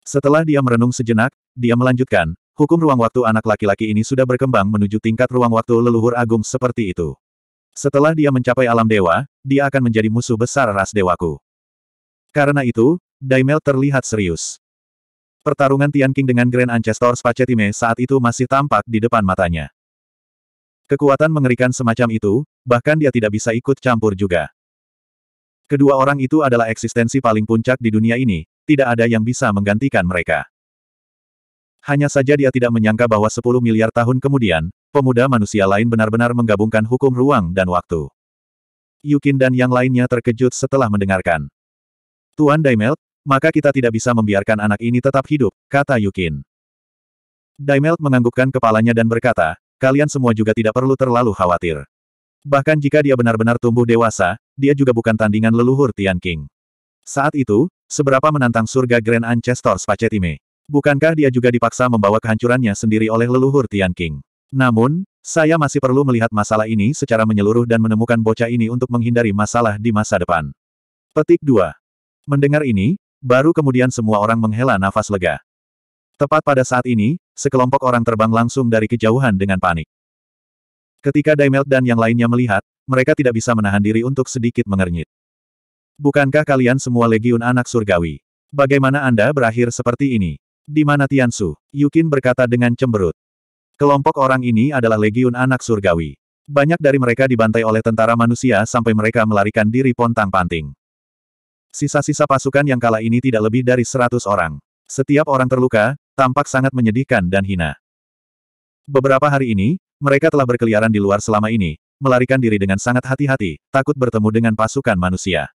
Setelah dia merenung sejenak, dia melanjutkan, Hukum ruang waktu anak laki-laki ini sudah berkembang menuju tingkat ruang waktu leluhur agung seperti itu. Setelah dia mencapai alam dewa, dia akan menjadi musuh besar ras dewaku. Karena itu, Daimel terlihat serius. Pertarungan Tianqing dengan Grand Ancestor Spacetime saat itu masih tampak di depan matanya. Kekuatan mengerikan semacam itu, bahkan dia tidak bisa ikut campur juga. Kedua orang itu adalah eksistensi paling puncak di dunia ini, tidak ada yang bisa menggantikan mereka. Hanya saja dia tidak menyangka bahwa 10 miliar tahun kemudian, pemuda manusia lain benar-benar menggabungkan hukum ruang dan waktu. Yukin dan yang lainnya terkejut setelah mendengarkan. Tuan Daimelt, maka kita tidak bisa membiarkan anak ini tetap hidup, kata Yukin. Daimelt menganggukkan kepalanya dan berkata, kalian semua juga tidak perlu terlalu khawatir. Bahkan jika dia benar-benar tumbuh dewasa, dia juga bukan tandingan leluhur Tian King. Saat itu, seberapa menantang surga Grand Ancestor Spacetime. Bukankah dia juga dipaksa membawa kehancurannya sendiri oleh leluhur Tian King? Namun, saya masih perlu melihat masalah ini secara menyeluruh dan menemukan bocah ini untuk menghindari masalah di masa depan. Petik 2. Mendengar ini, baru kemudian semua orang menghela nafas lega. Tepat pada saat ini, sekelompok orang terbang langsung dari kejauhan dengan panik. Ketika Daimelt dan yang lainnya melihat, mereka tidak bisa menahan diri untuk sedikit mengernyit. Bukankah kalian semua legiun anak surgawi? Bagaimana Anda berakhir seperti ini? Di mana Tiansu? Yukin berkata dengan cemberut. Kelompok orang ini adalah legiun anak surgawi. Banyak dari mereka dibantai oleh tentara manusia sampai mereka melarikan diri pontang-panting. Sisa-sisa pasukan yang kala ini tidak lebih dari seratus orang. Setiap orang terluka, tampak sangat menyedihkan dan hina. Beberapa hari ini, mereka telah berkeliaran di luar selama ini, melarikan diri dengan sangat hati-hati, takut bertemu dengan pasukan manusia.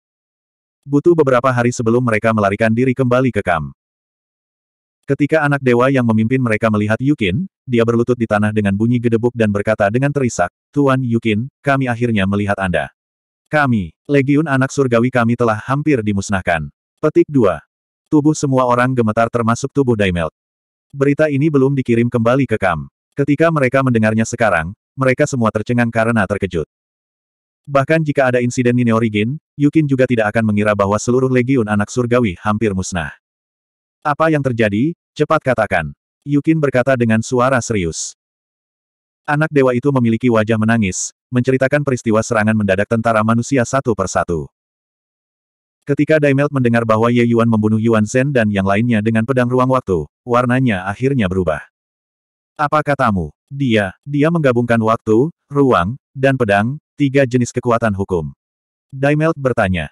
Butuh beberapa hari sebelum mereka melarikan diri kembali ke kamp. Ketika anak dewa yang memimpin mereka melihat Yukin, dia berlutut di tanah dengan bunyi gedebuk dan berkata dengan terisak, Tuan Yukin, kami akhirnya melihat Anda. Kami, legiun anak surgawi kami telah hampir dimusnahkan. Petik 2. Tubuh semua orang gemetar termasuk tubuh Daimelt. Berita ini belum dikirim kembali ke Kam. Ketika mereka mendengarnya sekarang, mereka semua tercengang karena terkejut. Bahkan jika ada insiden ini Origin, Yukin juga tidak akan mengira bahwa seluruh legiun anak surgawi hampir musnah. Apa yang terjadi, Cepat katakan. Yukin berkata dengan suara serius. Anak dewa itu memiliki wajah menangis, menceritakan peristiwa serangan mendadak tentara manusia satu persatu. Ketika Daimelt mendengar bahwa Ye Yuan membunuh Yuan Zhen dan yang lainnya dengan pedang ruang waktu, warnanya akhirnya berubah. Apa katamu? Dia, dia menggabungkan waktu, ruang, dan pedang, tiga jenis kekuatan hukum. Daimelt bertanya.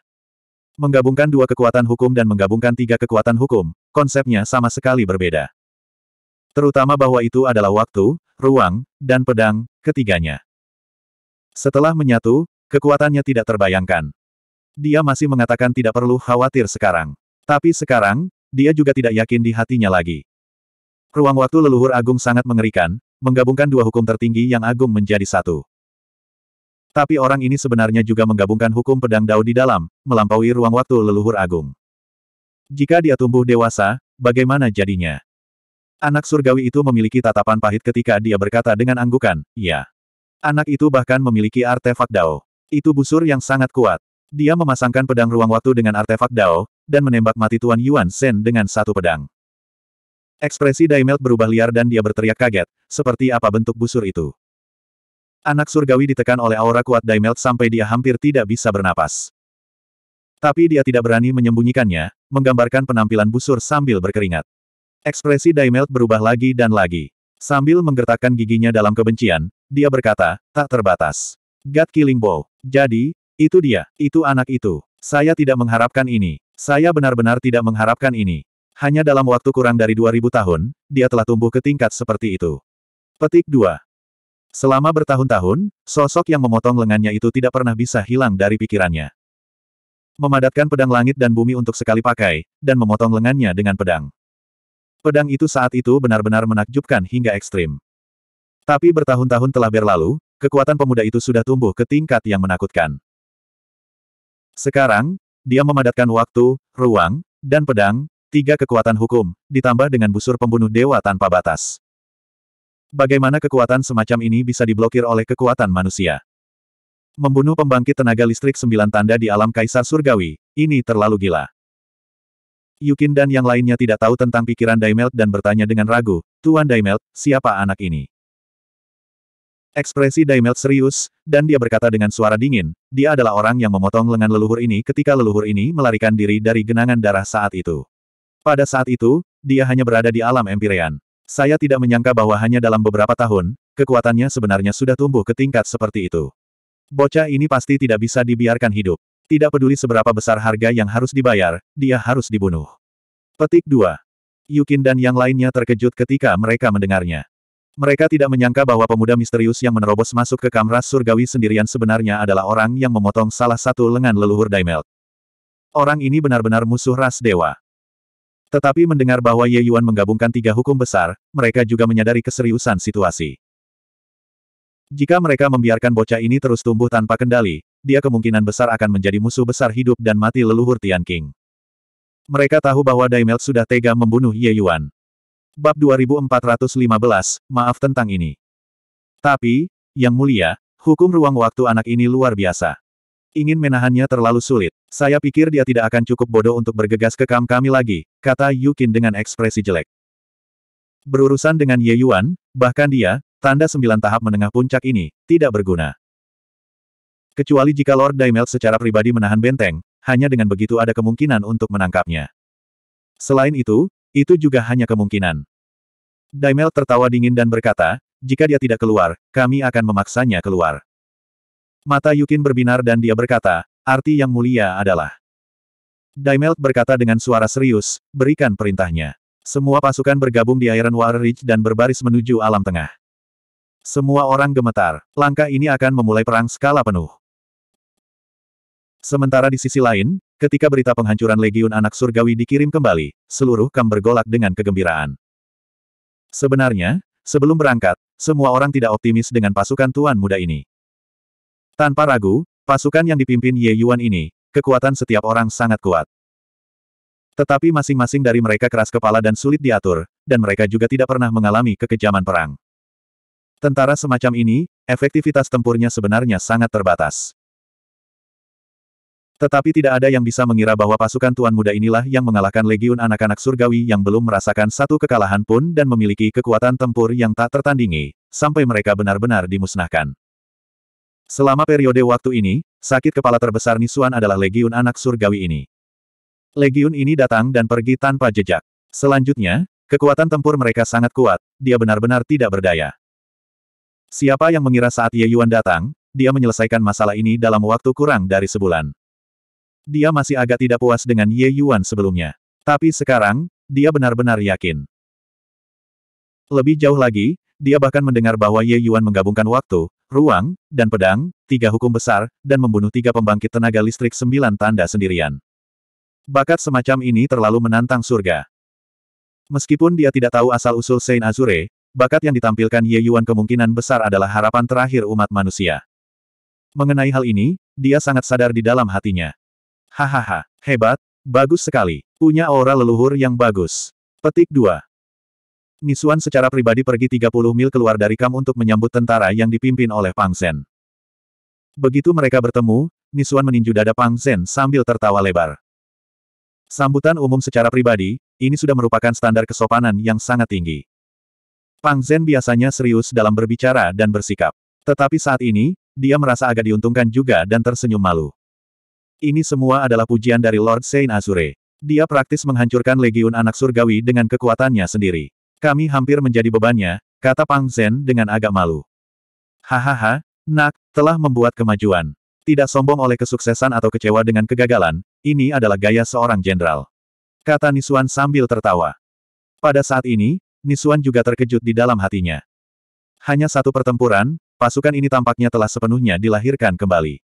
Menggabungkan dua kekuatan hukum dan menggabungkan tiga kekuatan hukum, konsepnya sama sekali berbeda. Terutama bahwa itu adalah waktu, ruang, dan pedang, ketiganya. Setelah menyatu, kekuatannya tidak terbayangkan. Dia masih mengatakan tidak perlu khawatir sekarang. Tapi sekarang, dia juga tidak yakin di hatinya lagi. Ruang waktu leluhur agung sangat mengerikan, menggabungkan dua hukum tertinggi yang agung menjadi satu. Tapi orang ini sebenarnya juga menggabungkan hukum pedang dao di dalam, melampaui ruang waktu leluhur agung. Jika dia tumbuh dewasa, bagaimana jadinya? Anak surgawi itu memiliki tatapan pahit ketika dia berkata dengan anggukan, ya. Anak itu bahkan memiliki artefak Dao. Itu busur yang sangat kuat. Dia memasangkan pedang ruang waktu dengan artefak Dao, dan menembak mati Tuan Yuan Shen dengan satu pedang. Ekspresi Daimelt berubah liar dan dia berteriak kaget, seperti apa bentuk busur itu. Anak surgawi ditekan oleh aura kuat Daimelt sampai dia hampir tidak bisa bernapas. Tapi dia tidak berani menyembunyikannya, menggambarkan penampilan busur sambil berkeringat. Ekspresi Daimelt berubah lagi dan lagi. Sambil menggertakkan giginya dalam kebencian, dia berkata, tak terbatas. God killing bow. Jadi, itu dia, itu anak itu. Saya tidak mengharapkan ini. Saya benar-benar tidak mengharapkan ini. Hanya dalam waktu kurang dari 2000 tahun, dia telah tumbuh ke tingkat seperti itu. Petik 2. Selama bertahun-tahun, sosok yang memotong lengannya itu tidak pernah bisa hilang dari pikirannya memadatkan pedang langit dan bumi untuk sekali pakai, dan memotong lengannya dengan pedang. Pedang itu saat itu benar-benar menakjubkan hingga ekstrim. Tapi bertahun-tahun telah berlalu, kekuatan pemuda itu sudah tumbuh ke tingkat yang menakutkan. Sekarang, dia memadatkan waktu, ruang, dan pedang, tiga kekuatan hukum, ditambah dengan busur pembunuh dewa tanpa batas. Bagaimana kekuatan semacam ini bisa diblokir oleh kekuatan manusia? Membunuh pembangkit tenaga listrik sembilan tanda di alam kaisar surgawi, ini terlalu gila. Yukin dan yang lainnya tidak tahu tentang pikiran Daimelt dan bertanya dengan ragu, Tuan Daimelt, siapa anak ini? Ekspresi Daimelt serius, dan dia berkata dengan suara dingin, dia adalah orang yang memotong lengan leluhur ini ketika leluhur ini melarikan diri dari genangan darah saat itu. Pada saat itu, dia hanya berada di alam Empyrean. Saya tidak menyangka bahwa hanya dalam beberapa tahun, kekuatannya sebenarnya sudah tumbuh ke tingkat seperti itu. Bocah ini pasti tidak bisa dibiarkan hidup. Tidak peduli seberapa besar harga yang harus dibayar, dia harus dibunuh. Petik 2. Yukin dan yang lainnya terkejut ketika mereka mendengarnya. Mereka tidak menyangka bahwa pemuda misterius yang menerobos masuk ke kamras surgawi sendirian sebenarnya adalah orang yang memotong salah satu lengan leluhur Daimelt. Orang ini benar-benar musuh ras dewa. Tetapi mendengar bahwa Ye Yuan menggabungkan tiga hukum besar, mereka juga menyadari keseriusan situasi. Jika mereka membiarkan bocah ini terus tumbuh tanpa kendali, dia kemungkinan besar akan menjadi musuh besar hidup dan mati leluhur Tian King. Mereka tahu bahwa Daimel sudah tega membunuh Ye Yuan. Bab 2415, maaf tentang ini. Tapi, yang mulia, hukum ruang waktu anak ini luar biasa. Ingin menahannya terlalu sulit. Saya pikir dia tidak akan cukup bodoh untuk bergegas ke kam kami lagi, kata Yukin dengan ekspresi jelek. Berurusan dengan Ye Yuan, bahkan dia, Tanda sembilan tahap menengah puncak ini, tidak berguna. Kecuali jika Lord Daimel secara pribadi menahan benteng, hanya dengan begitu ada kemungkinan untuk menangkapnya. Selain itu, itu juga hanya kemungkinan. Daimel tertawa dingin dan berkata, jika dia tidak keluar, kami akan memaksanya keluar. Mata Yukin berbinar dan dia berkata, arti yang mulia adalah. Daimel berkata dengan suara serius, berikan perintahnya. Semua pasukan bergabung di Iron War Ridge dan berbaris menuju alam tengah. Semua orang gemetar, langkah ini akan memulai perang skala penuh. Sementara di sisi lain, ketika berita penghancuran Legiun Anak Surgawi dikirim kembali, seluruh kam bergolak dengan kegembiraan. Sebenarnya, sebelum berangkat, semua orang tidak optimis dengan pasukan Tuan Muda ini. Tanpa ragu, pasukan yang dipimpin Ye Yuan ini, kekuatan setiap orang sangat kuat. Tetapi masing-masing dari mereka keras kepala dan sulit diatur, dan mereka juga tidak pernah mengalami kekejaman perang. Tentara semacam ini, efektivitas tempurnya sebenarnya sangat terbatas. Tetapi tidak ada yang bisa mengira bahwa pasukan Tuan Muda inilah yang mengalahkan legiun anak-anak surgawi yang belum merasakan satu kekalahan pun dan memiliki kekuatan tempur yang tak tertandingi, sampai mereka benar-benar dimusnahkan. Selama periode waktu ini, sakit kepala terbesar Nisuan adalah legiun anak surgawi ini. Legiun ini datang dan pergi tanpa jejak. Selanjutnya, kekuatan tempur mereka sangat kuat, dia benar-benar tidak berdaya. Siapa yang mengira saat Ye Yuan datang, dia menyelesaikan masalah ini dalam waktu kurang dari sebulan. Dia masih agak tidak puas dengan Ye Yuan sebelumnya. Tapi sekarang, dia benar-benar yakin. Lebih jauh lagi, dia bahkan mendengar bahwa Ye Yuan menggabungkan waktu, ruang, dan pedang, tiga hukum besar, dan membunuh tiga pembangkit tenaga listrik sembilan tanda sendirian. Bakat semacam ini terlalu menantang surga. Meskipun dia tidak tahu asal-usul Saint Azure, Bakat yang ditampilkan Ye Yuan kemungkinan besar adalah harapan terakhir umat manusia. Mengenai hal ini, dia sangat sadar di dalam hatinya. Hahaha, hebat, bagus sekali. Punya aura leluhur yang bagus. Petik 2. Nisuan secara pribadi pergi 30 mil keluar dari kam untuk menyambut tentara yang dipimpin oleh Pang Sen. Begitu mereka bertemu, Nisuan meninju dada Pang Sen sambil tertawa lebar. Sambutan umum secara pribadi, ini sudah merupakan standar kesopanan yang sangat tinggi. Pang Zhen biasanya serius dalam berbicara dan bersikap. Tetapi saat ini, dia merasa agak diuntungkan juga dan tersenyum malu. Ini semua adalah pujian dari Lord Saint Azure. Dia praktis menghancurkan legiun anak surgawi dengan kekuatannya sendiri. Kami hampir menjadi bebannya, kata Pang Zhen dengan agak malu. Hahaha, Nak, telah membuat kemajuan. Tidak sombong oleh kesuksesan atau kecewa dengan kegagalan, ini adalah gaya seorang jenderal. Kata Nisuan sambil tertawa. Pada saat ini, Nisuan juga terkejut di dalam hatinya. Hanya satu pertempuran, pasukan ini tampaknya telah sepenuhnya dilahirkan kembali.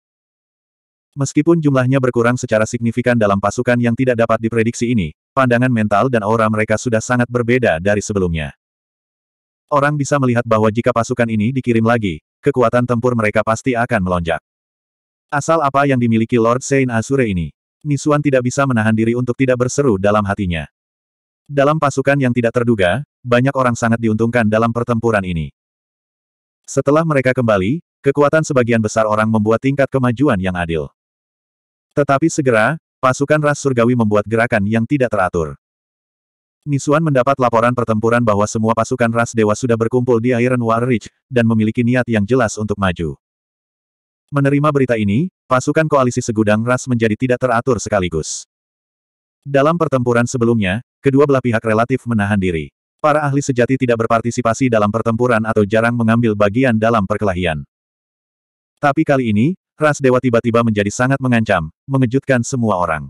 Meskipun jumlahnya berkurang secara signifikan dalam pasukan yang tidak dapat diprediksi ini, pandangan mental dan aura mereka sudah sangat berbeda dari sebelumnya. Orang bisa melihat bahwa jika pasukan ini dikirim lagi, kekuatan tempur mereka pasti akan melonjak. Asal apa yang dimiliki Lord Saint Asure ini? Nisuan tidak bisa menahan diri untuk tidak berseru dalam hatinya. Dalam pasukan yang tidak terduga, banyak orang sangat diuntungkan dalam pertempuran ini. Setelah mereka kembali, kekuatan sebagian besar orang membuat tingkat kemajuan yang adil. Tetapi segera, pasukan ras surgawi membuat gerakan yang tidak teratur. Nisuan mendapat laporan pertempuran bahwa semua pasukan ras dewa sudah berkumpul di Iron War Ridge, dan memiliki niat yang jelas untuk maju. Menerima berita ini, pasukan koalisi segudang ras menjadi tidak teratur sekaligus. Dalam pertempuran sebelumnya, kedua belah pihak relatif menahan diri. Para ahli sejati tidak berpartisipasi dalam pertempuran atau jarang mengambil bagian dalam perkelahian. Tapi kali ini, ras dewa tiba-tiba menjadi sangat mengancam, mengejutkan semua orang.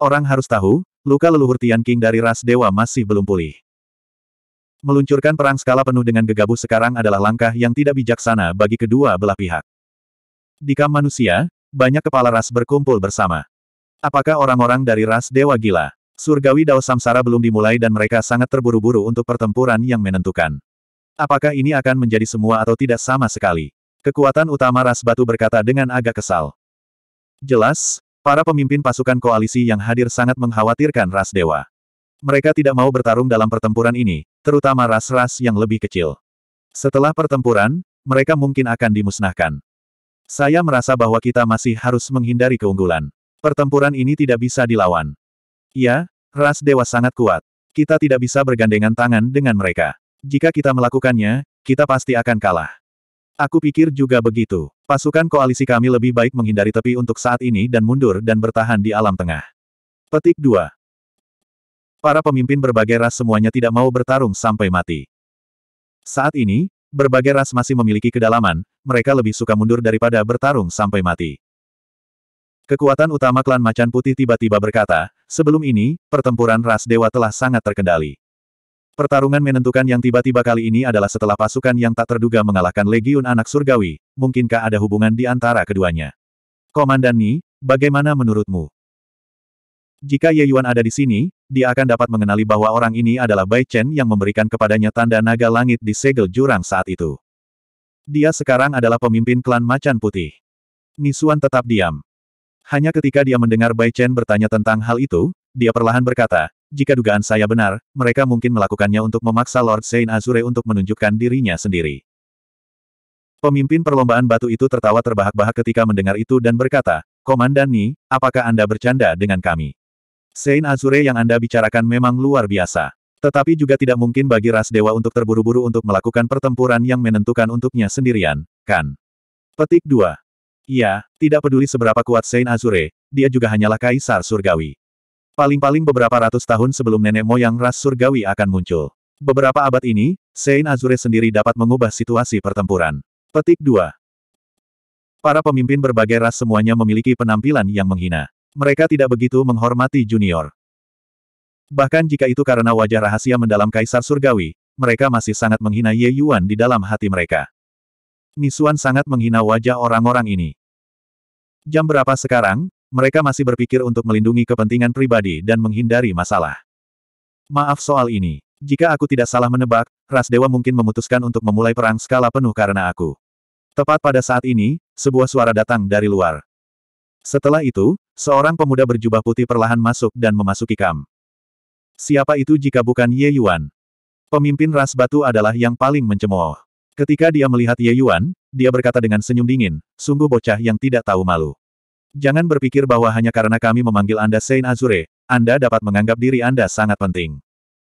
Orang harus tahu, luka leluhur Tian King dari ras dewa masih belum pulih. Meluncurkan perang skala penuh dengan gegabah sekarang adalah langkah yang tidak bijaksana bagi kedua belah pihak. Di kamp manusia, banyak kepala ras berkumpul bersama. Apakah orang-orang dari ras dewa gila? Surgawi Dao Samsara belum dimulai dan mereka sangat terburu-buru untuk pertempuran yang menentukan. Apakah ini akan menjadi semua atau tidak sama sekali? Kekuatan utama Ras Batu berkata dengan agak kesal. Jelas, para pemimpin pasukan koalisi yang hadir sangat mengkhawatirkan Ras Dewa. Mereka tidak mau bertarung dalam pertempuran ini, terutama ras-ras yang lebih kecil. Setelah pertempuran, mereka mungkin akan dimusnahkan. Saya merasa bahwa kita masih harus menghindari keunggulan. Pertempuran ini tidak bisa dilawan. Ya, ras dewa sangat kuat. Kita tidak bisa bergandengan tangan dengan mereka. Jika kita melakukannya, kita pasti akan kalah. Aku pikir juga begitu. Pasukan koalisi kami lebih baik menghindari tepi untuk saat ini dan mundur dan bertahan di alam tengah. Petik 2. Para pemimpin berbagai ras semuanya tidak mau bertarung sampai mati. Saat ini, berbagai ras masih memiliki kedalaman, mereka lebih suka mundur daripada bertarung sampai mati. Kekuatan utama klan Macan Putih tiba-tiba berkata, sebelum ini, pertempuran ras dewa telah sangat terkendali. Pertarungan menentukan yang tiba-tiba kali ini adalah setelah pasukan yang tak terduga mengalahkan Legiun Anak Surgawi, mungkinkah ada hubungan di antara keduanya? Komandan Ni, bagaimana menurutmu? Jika Ye Yuan ada di sini, dia akan dapat mengenali bahwa orang ini adalah Bai Chen yang memberikan kepadanya tanda naga langit di segel jurang saat itu. Dia sekarang adalah pemimpin klan Macan Putih. Nisuan tetap diam. Hanya ketika dia mendengar Bai Chen bertanya tentang hal itu, dia perlahan berkata, jika dugaan saya benar, mereka mungkin melakukannya untuk memaksa Lord Saint Azure untuk menunjukkan dirinya sendiri. Pemimpin perlombaan batu itu tertawa terbahak-bahak ketika mendengar itu dan berkata, Komandan Ni, apakah Anda bercanda dengan kami? Saint Azure yang Anda bicarakan memang luar biasa. Tetapi juga tidak mungkin bagi ras dewa untuk terburu-buru untuk melakukan pertempuran yang menentukan untuknya sendirian, kan? Petik 2. Iya, tidak peduli seberapa kuat Sein Azure, dia juga hanyalah kaisar surgawi. Paling-paling beberapa ratus tahun sebelum nenek moyang ras surgawi akan muncul. Beberapa abad ini, Sein Azure sendiri dapat mengubah situasi pertempuran. Petik 2. Para pemimpin berbagai ras semuanya memiliki penampilan yang menghina. Mereka tidak begitu menghormati junior. Bahkan jika itu karena wajah rahasia mendalam Kaisar Surgawi, mereka masih sangat menghina Ye Yuan di dalam hati mereka. Nisuan sangat menghina wajah orang-orang ini. Jam berapa sekarang? Mereka masih berpikir untuk melindungi kepentingan pribadi dan menghindari masalah. Maaf soal ini. Jika aku tidak salah menebak, Ras Dewa mungkin memutuskan untuk memulai perang skala penuh karena aku. Tepat pada saat ini, sebuah suara datang dari luar. Setelah itu, seorang pemuda berjubah putih perlahan masuk dan memasuki kam. Siapa itu jika bukan Ye Yuan? Pemimpin ras batu adalah yang paling mencemooh. Ketika dia melihat Ye Yuan, dia berkata dengan senyum dingin, sungguh bocah yang tidak tahu malu. Jangan berpikir bahwa hanya karena kami memanggil Anda Saint Azure, Anda dapat menganggap diri Anda sangat penting.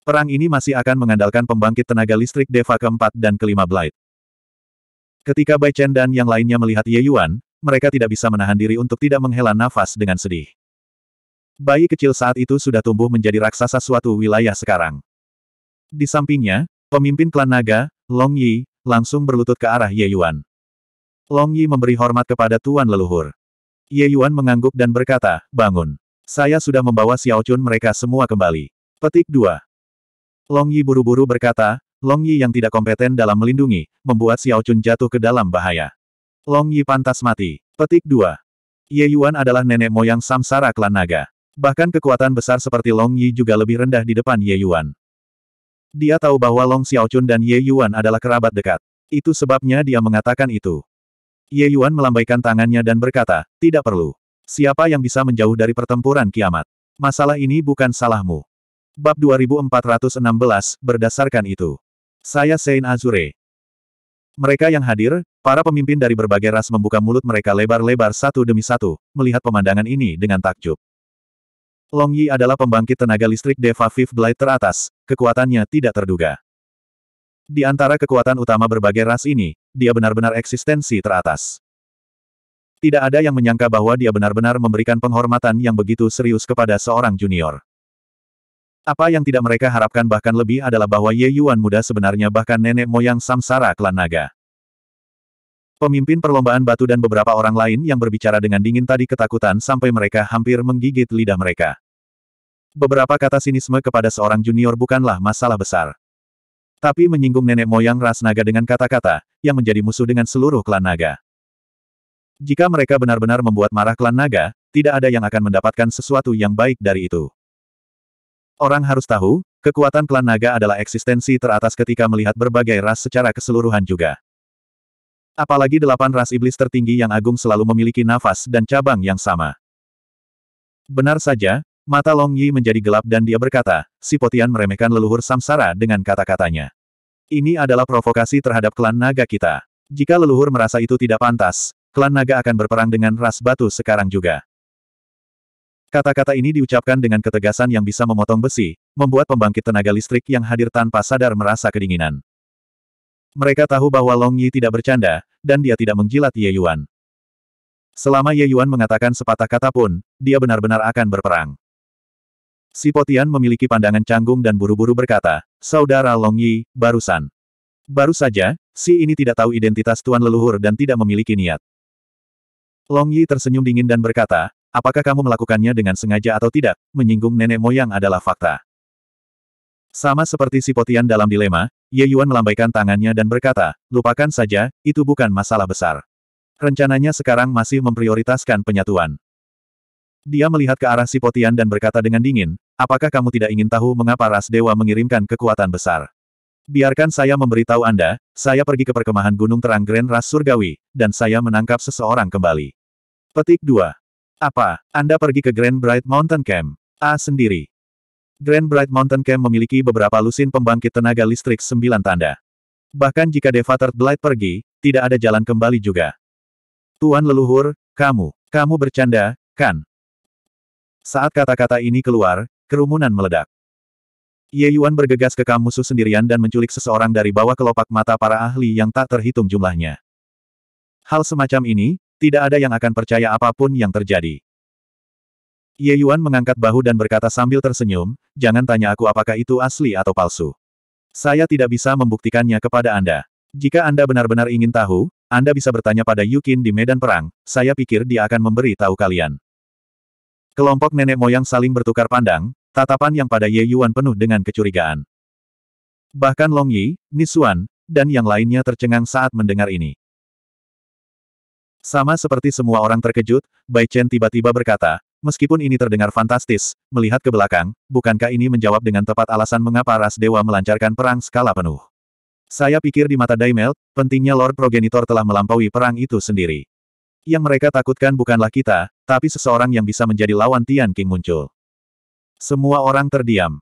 Perang ini masih akan mengandalkan pembangkit tenaga listrik Deva keempat dan kelima Blight. Ketika Bai Chen dan yang lainnya melihat Ye Yuan, mereka tidak bisa menahan diri untuk tidak menghela nafas dengan sedih. Bayi kecil saat itu sudah tumbuh menjadi raksasa suatu wilayah sekarang. Di sampingnya, pemimpin klan naga, Long Yi, langsung berlutut ke arah Ye Yuan. Long Yi memberi hormat kepada Tuan Leluhur. Ye Yuan mengangguk dan berkata, bangun. Saya sudah membawa Xiao Chun mereka semua kembali. Petik 2. Long Yi buru-buru berkata, Long Yi yang tidak kompeten dalam melindungi, membuat Xiao Chun jatuh ke dalam bahaya. Long Yi pantas mati. Petik 2. Ye Yuan adalah nenek moyang samsara klan naga. Bahkan kekuatan besar seperti Long Yi juga lebih rendah di depan Ye Yuan. Dia tahu bahwa Long Xiaochun dan Ye Yuan adalah kerabat dekat. Itu sebabnya dia mengatakan itu. Ye Yuan melambaikan tangannya dan berkata, tidak perlu. Siapa yang bisa menjauh dari pertempuran kiamat? Masalah ini bukan salahmu. Bab 2416, berdasarkan itu. Saya Sein Azure. Mereka yang hadir, para pemimpin dari berbagai ras membuka mulut mereka lebar-lebar satu demi satu, melihat pemandangan ini dengan takjub. Long Yi adalah pembangkit tenaga listrik Deva Fifth Blade teratas, kekuatannya tidak terduga. Di antara kekuatan utama berbagai ras ini, dia benar-benar eksistensi teratas. Tidak ada yang menyangka bahwa dia benar-benar memberikan penghormatan yang begitu serius kepada seorang junior. Apa yang tidak mereka harapkan bahkan lebih adalah bahwa Ye Yuan muda sebenarnya bahkan nenek moyang samsara klan naga. Pemimpin perlombaan batu dan beberapa orang lain yang berbicara dengan dingin tadi ketakutan sampai mereka hampir menggigit lidah mereka. Beberapa kata sinisme kepada seorang junior bukanlah masalah besar. Tapi menyinggung nenek moyang ras naga dengan kata-kata, yang menjadi musuh dengan seluruh klan naga. Jika mereka benar-benar membuat marah klan naga, tidak ada yang akan mendapatkan sesuatu yang baik dari itu. Orang harus tahu, kekuatan klan naga adalah eksistensi teratas ketika melihat berbagai ras secara keseluruhan juga. Apalagi delapan ras iblis tertinggi yang agung selalu memiliki nafas dan cabang yang sama. Benar saja, mata Long Yi menjadi gelap dan dia berkata, si Potian meremehkan leluhur samsara dengan kata-katanya. Ini adalah provokasi terhadap klan naga kita. Jika leluhur merasa itu tidak pantas, klan naga akan berperang dengan ras batu sekarang juga. Kata-kata ini diucapkan dengan ketegasan yang bisa memotong besi, membuat pembangkit tenaga listrik yang hadir tanpa sadar merasa kedinginan. Mereka tahu bahwa Long Yi tidak bercanda, dan dia tidak menjilat Ye Yuan. Selama Ye Yuan mengatakan sepatah kata pun, dia benar-benar akan berperang. Si Potian memiliki pandangan canggung dan buru-buru berkata, Saudara Long Yi, barusan. Baru saja, si ini tidak tahu identitas Tuan Leluhur dan tidak memiliki niat. Long Yi tersenyum dingin dan berkata, apakah kamu melakukannya dengan sengaja atau tidak, menyinggung nenek moyang adalah fakta. Sama seperti si Potian dalam dilema, Ye Yuan melambaikan tangannya dan berkata, lupakan saja, itu bukan masalah besar. Rencananya sekarang masih memprioritaskan penyatuan. Dia melihat ke arah si Potian dan berkata dengan dingin, apakah kamu tidak ingin tahu mengapa ras dewa mengirimkan kekuatan besar? Biarkan saya memberitahu Anda, saya pergi ke perkemahan Gunung Terang Grand Ras Surgawi, dan saya menangkap seseorang kembali. Petik 2. Apa, Anda pergi ke Grand Bright Mountain Camp? A sendiri. Grand Bright Mountain Camp memiliki beberapa lusin pembangkit tenaga listrik sembilan tanda. Bahkan jika Devater Blight pergi, tidak ada jalan kembali juga. Tuan leluhur, kamu, kamu bercanda, kan? Saat kata-kata ini keluar, kerumunan meledak. Ye Yuan bergegas ke Kamusu sendirian dan menculik seseorang dari bawah kelopak mata para ahli yang tak terhitung jumlahnya. Hal semacam ini, tidak ada yang akan percaya apapun yang terjadi. Ye Yuan mengangkat bahu dan berkata sambil tersenyum, jangan tanya aku apakah itu asli atau palsu. Saya tidak bisa membuktikannya kepada Anda. Jika Anda benar-benar ingin tahu, Anda bisa bertanya pada Yukin di medan perang, saya pikir dia akan memberi tahu kalian. Kelompok nenek moyang saling bertukar pandang, tatapan yang pada Ye Yuan penuh dengan kecurigaan. Bahkan Long Yi, Nisuan, dan yang lainnya tercengang saat mendengar ini. Sama seperti semua orang terkejut, Bai Chen tiba-tiba berkata, Meskipun ini terdengar fantastis, melihat ke belakang, bukankah ini menjawab dengan tepat alasan mengapa ras dewa melancarkan perang skala penuh? Saya pikir di mata Daimel, pentingnya Lord Progenitor telah melampaui perang itu sendiri. Yang mereka takutkan bukanlah kita, tapi seseorang yang bisa menjadi lawan Tian King muncul. Semua orang terdiam.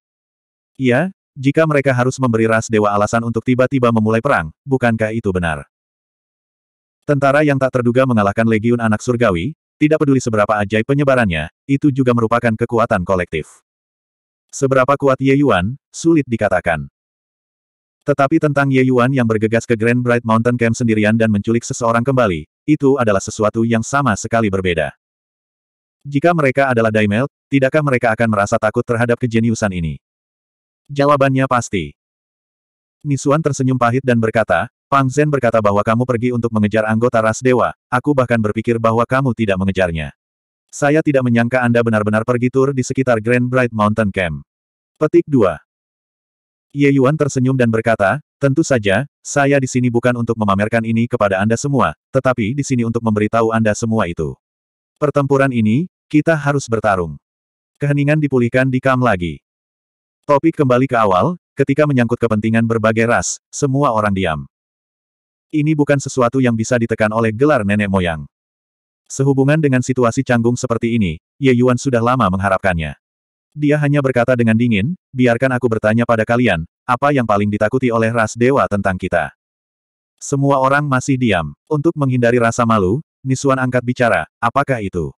Iya, jika mereka harus memberi ras dewa alasan untuk tiba-tiba memulai perang, bukankah itu benar? Tentara yang tak terduga mengalahkan legiun anak surgawi, tidak peduli seberapa ajaib penyebarannya, itu juga merupakan kekuatan kolektif. Seberapa kuat Ye Yuan, sulit dikatakan. Tetapi tentang Ye Yuan yang bergegas ke Grand Bright Mountain Camp sendirian dan menculik seseorang kembali, itu adalah sesuatu yang sama sekali berbeda. Jika mereka adalah Daimel, tidakkah mereka akan merasa takut terhadap kejeniusan ini? Jawabannya pasti. Nisuan tersenyum pahit dan berkata, Pang Zhen berkata bahwa kamu pergi untuk mengejar anggota ras dewa, aku bahkan berpikir bahwa kamu tidak mengejarnya. Saya tidak menyangka Anda benar-benar pergi tur di sekitar Grand Bright Mountain Camp. Petik 2. Ye Yuan tersenyum dan berkata, tentu saja, saya di sini bukan untuk memamerkan ini kepada Anda semua, tetapi di sini untuk memberitahu Anda semua itu. Pertempuran ini, kita harus bertarung. Keheningan dipulihkan di kam lagi. Topik kembali ke awal, ketika menyangkut kepentingan berbagai ras, semua orang diam. Ini bukan sesuatu yang bisa ditekan oleh gelar nenek moyang. Sehubungan dengan situasi canggung seperti ini, Ye Yuan sudah lama mengharapkannya. Dia hanya berkata dengan dingin, biarkan aku bertanya pada kalian, apa yang paling ditakuti oleh ras dewa tentang kita. Semua orang masih diam. Untuk menghindari rasa malu, Nisuan angkat bicara, apakah itu?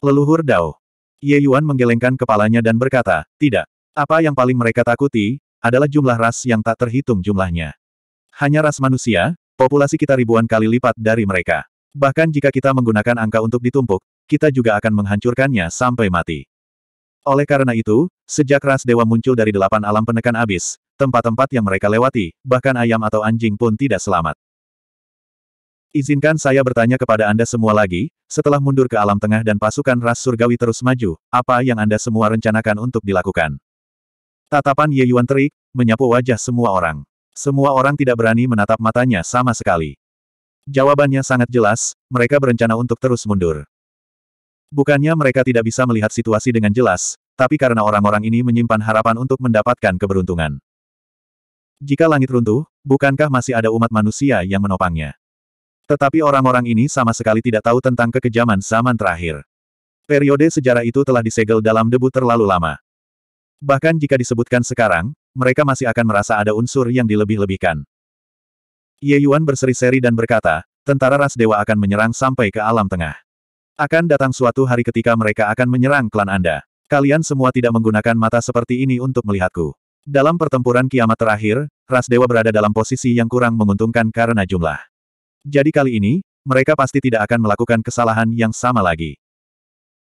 Leluhur Dao. Ye Yuan menggelengkan kepalanya dan berkata, tidak. Apa yang paling mereka takuti, adalah jumlah ras yang tak terhitung jumlahnya. Hanya ras manusia, Populasi kita ribuan kali lipat dari mereka. Bahkan jika kita menggunakan angka untuk ditumpuk, kita juga akan menghancurkannya sampai mati. Oleh karena itu, sejak ras dewa muncul dari delapan alam penekan abis, tempat-tempat yang mereka lewati, bahkan ayam atau anjing pun tidak selamat. Izinkan saya bertanya kepada Anda semua lagi, setelah mundur ke alam tengah dan pasukan ras surgawi terus maju, apa yang Anda semua rencanakan untuk dilakukan? Tatapan Ye Yuan terik, menyapu wajah semua orang. Semua orang tidak berani menatap matanya sama sekali. Jawabannya sangat jelas, mereka berencana untuk terus mundur. Bukannya mereka tidak bisa melihat situasi dengan jelas, tapi karena orang-orang ini menyimpan harapan untuk mendapatkan keberuntungan. Jika langit runtuh, bukankah masih ada umat manusia yang menopangnya? Tetapi orang-orang ini sama sekali tidak tahu tentang kekejaman zaman terakhir. Periode sejarah itu telah disegel dalam debu terlalu lama. Bahkan jika disebutkan sekarang, mereka masih akan merasa ada unsur yang dilebih-lebihkan. Ye Yuan berseri-seri dan berkata, tentara ras dewa akan menyerang sampai ke alam tengah. Akan datang suatu hari ketika mereka akan menyerang klan Anda. Kalian semua tidak menggunakan mata seperti ini untuk melihatku. Dalam pertempuran kiamat terakhir, ras dewa berada dalam posisi yang kurang menguntungkan karena jumlah. Jadi kali ini, mereka pasti tidak akan melakukan kesalahan yang sama lagi.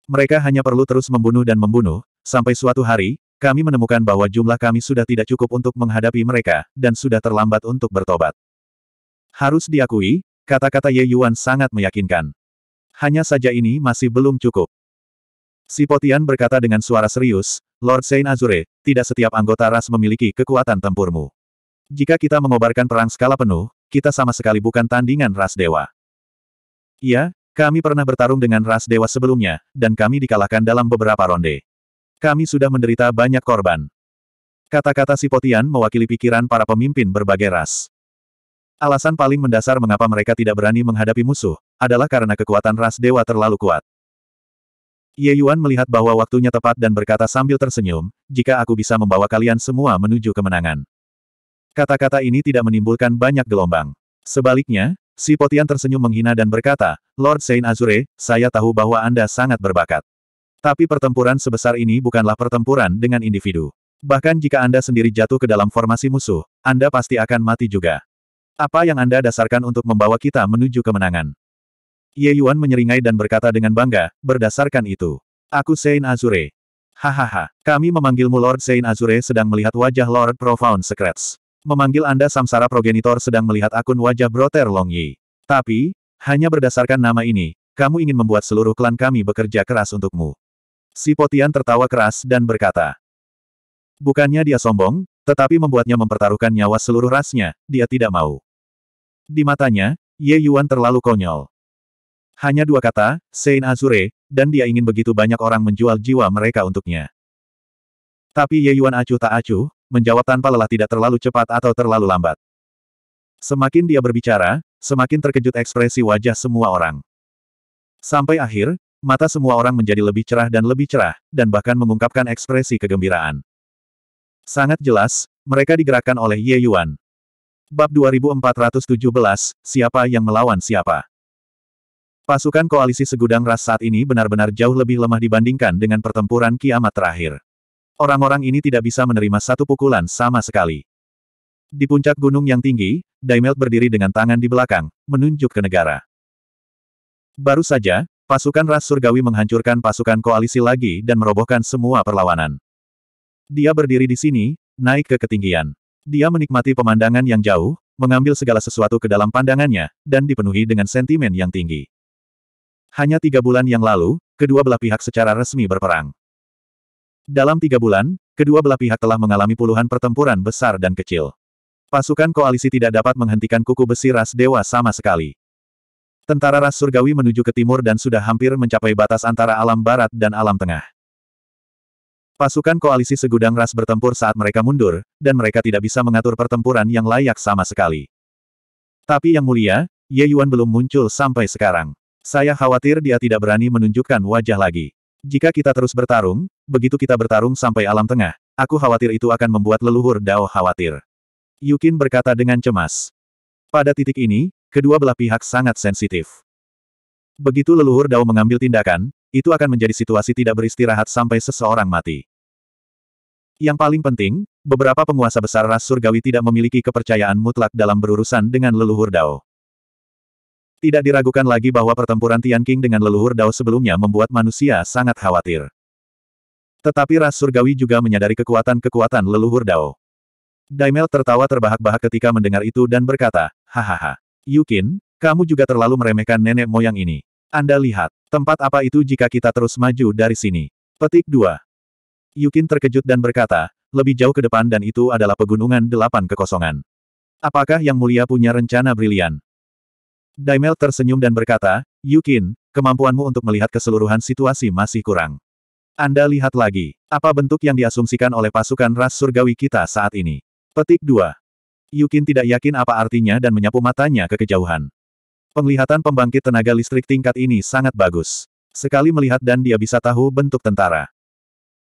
Mereka hanya perlu terus membunuh dan membunuh, sampai suatu hari, kami menemukan bahwa jumlah kami sudah tidak cukup untuk menghadapi mereka, dan sudah terlambat untuk bertobat. Harus diakui, kata-kata Ye Yuan sangat meyakinkan. Hanya saja ini masih belum cukup. Si Potian berkata dengan suara serius, Lord Saint Azure, tidak setiap anggota ras memiliki kekuatan tempurmu. Jika kita mengobarkan perang skala penuh, kita sama sekali bukan tandingan ras dewa. Iya, kami pernah bertarung dengan ras dewa sebelumnya, dan kami dikalahkan dalam beberapa ronde. Kami sudah menderita banyak korban. Kata-kata Sipotian mewakili pikiran para pemimpin berbagai ras. Alasan paling mendasar mengapa mereka tidak berani menghadapi musuh, adalah karena kekuatan ras dewa terlalu kuat. Ye Yuan melihat bahwa waktunya tepat dan berkata sambil tersenyum, jika aku bisa membawa kalian semua menuju kemenangan. Kata-kata ini tidak menimbulkan banyak gelombang. Sebaliknya, si Potian tersenyum menghina dan berkata, Lord Saint Azure, saya tahu bahwa Anda sangat berbakat. Tapi pertempuran sebesar ini bukanlah pertempuran dengan individu. Bahkan jika Anda sendiri jatuh ke dalam formasi musuh, Anda pasti akan mati juga. Apa yang Anda dasarkan untuk membawa kita menuju kemenangan? Ye Yuan menyeringai dan berkata dengan bangga, berdasarkan itu. Aku Sein Azure. Hahaha, kami memanggilmu Lord Sein Azure sedang melihat wajah Lord Profound Secrets. Memanggil Anda Samsara Progenitor sedang melihat akun wajah Broter Long Yi. Tapi, hanya berdasarkan nama ini, kamu ingin membuat seluruh klan kami bekerja keras untukmu. Si Potian tertawa keras dan berkata. Bukannya dia sombong, tetapi membuatnya mempertaruhkan nyawa seluruh rasnya, dia tidak mau. Di matanya, Ye Yuan terlalu konyol. Hanya dua kata, Sein Azure, dan dia ingin begitu banyak orang menjual jiwa mereka untuknya. Tapi Ye Yuan acuh tak acuh, menjawab tanpa lelah tidak terlalu cepat atau terlalu lambat. Semakin dia berbicara, semakin terkejut ekspresi wajah semua orang. Sampai akhir, Mata semua orang menjadi lebih cerah dan lebih cerah, dan bahkan mengungkapkan ekspresi kegembiraan. Sangat jelas, mereka digerakkan oleh Ye Yuan. Bab 2417, Siapa yang melawan siapa? Pasukan koalisi segudang ras saat ini benar-benar jauh lebih lemah dibandingkan dengan pertempuran kiamat terakhir. Orang-orang ini tidak bisa menerima satu pukulan sama sekali. Di puncak gunung yang tinggi, Daimelt berdiri dengan tangan di belakang, menunjuk ke negara. Baru saja, Pasukan ras surgawi menghancurkan pasukan koalisi lagi dan merobohkan semua perlawanan. Dia berdiri di sini, naik ke ketinggian. Dia menikmati pemandangan yang jauh, mengambil segala sesuatu ke dalam pandangannya, dan dipenuhi dengan sentimen yang tinggi. Hanya tiga bulan yang lalu, kedua belah pihak secara resmi berperang. Dalam tiga bulan, kedua belah pihak telah mengalami puluhan pertempuran besar dan kecil. Pasukan koalisi tidak dapat menghentikan kuku besi ras dewa sama sekali. Tentara ras surgawi menuju ke timur dan sudah hampir mencapai batas antara alam barat dan alam tengah. Pasukan koalisi segudang ras bertempur saat mereka mundur, dan mereka tidak bisa mengatur pertempuran yang layak sama sekali. Tapi yang mulia, Ye Yuan belum muncul sampai sekarang. Saya khawatir dia tidak berani menunjukkan wajah lagi. Jika kita terus bertarung, begitu kita bertarung sampai alam tengah, aku khawatir itu akan membuat leluhur Dao khawatir. Yukin berkata dengan cemas. Pada titik ini, Kedua belah pihak sangat sensitif. Begitu leluhur Dao mengambil tindakan, itu akan menjadi situasi tidak beristirahat sampai seseorang mati. Yang paling penting, beberapa penguasa besar ras surgawi tidak memiliki kepercayaan mutlak dalam berurusan dengan leluhur Dao. Tidak diragukan lagi bahwa pertempuran Tianqing dengan leluhur Dao sebelumnya membuat manusia sangat khawatir. Tetapi ras surgawi juga menyadari kekuatan-kekuatan leluhur Dao. Daimel tertawa terbahak-bahak ketika mendengar itu dan berkata, hahaha. Yukin, kamu juga terlalu meremehkan nenek moyang ini. Anda lihat, tempat apa itu jika kita terus maju dari sini? Petik 2. Yukin terkejut dan berkata, lebih jauh ke depan dan itu adalah pegunungan delapan kekosongan. Apakah Yang Mulia punya rencana brilian? Daimel tersenyum dan berkata, Yukin, kemampuanmu untuk melihat keseluruhan situasi masih kurang. Anda lihat lagi, apa bentuk yang diasumsikan oleh pasukan ras surgawi kita saat ini? Petik 2. Yukin tidak yakin apa artinya dan menyapu matanya ke kejauhan. Penglihatan pembangkit tenaga listrik tingkat ini sangat bagus. Sekali melihat dan dia bisa tahu bentuk tentara.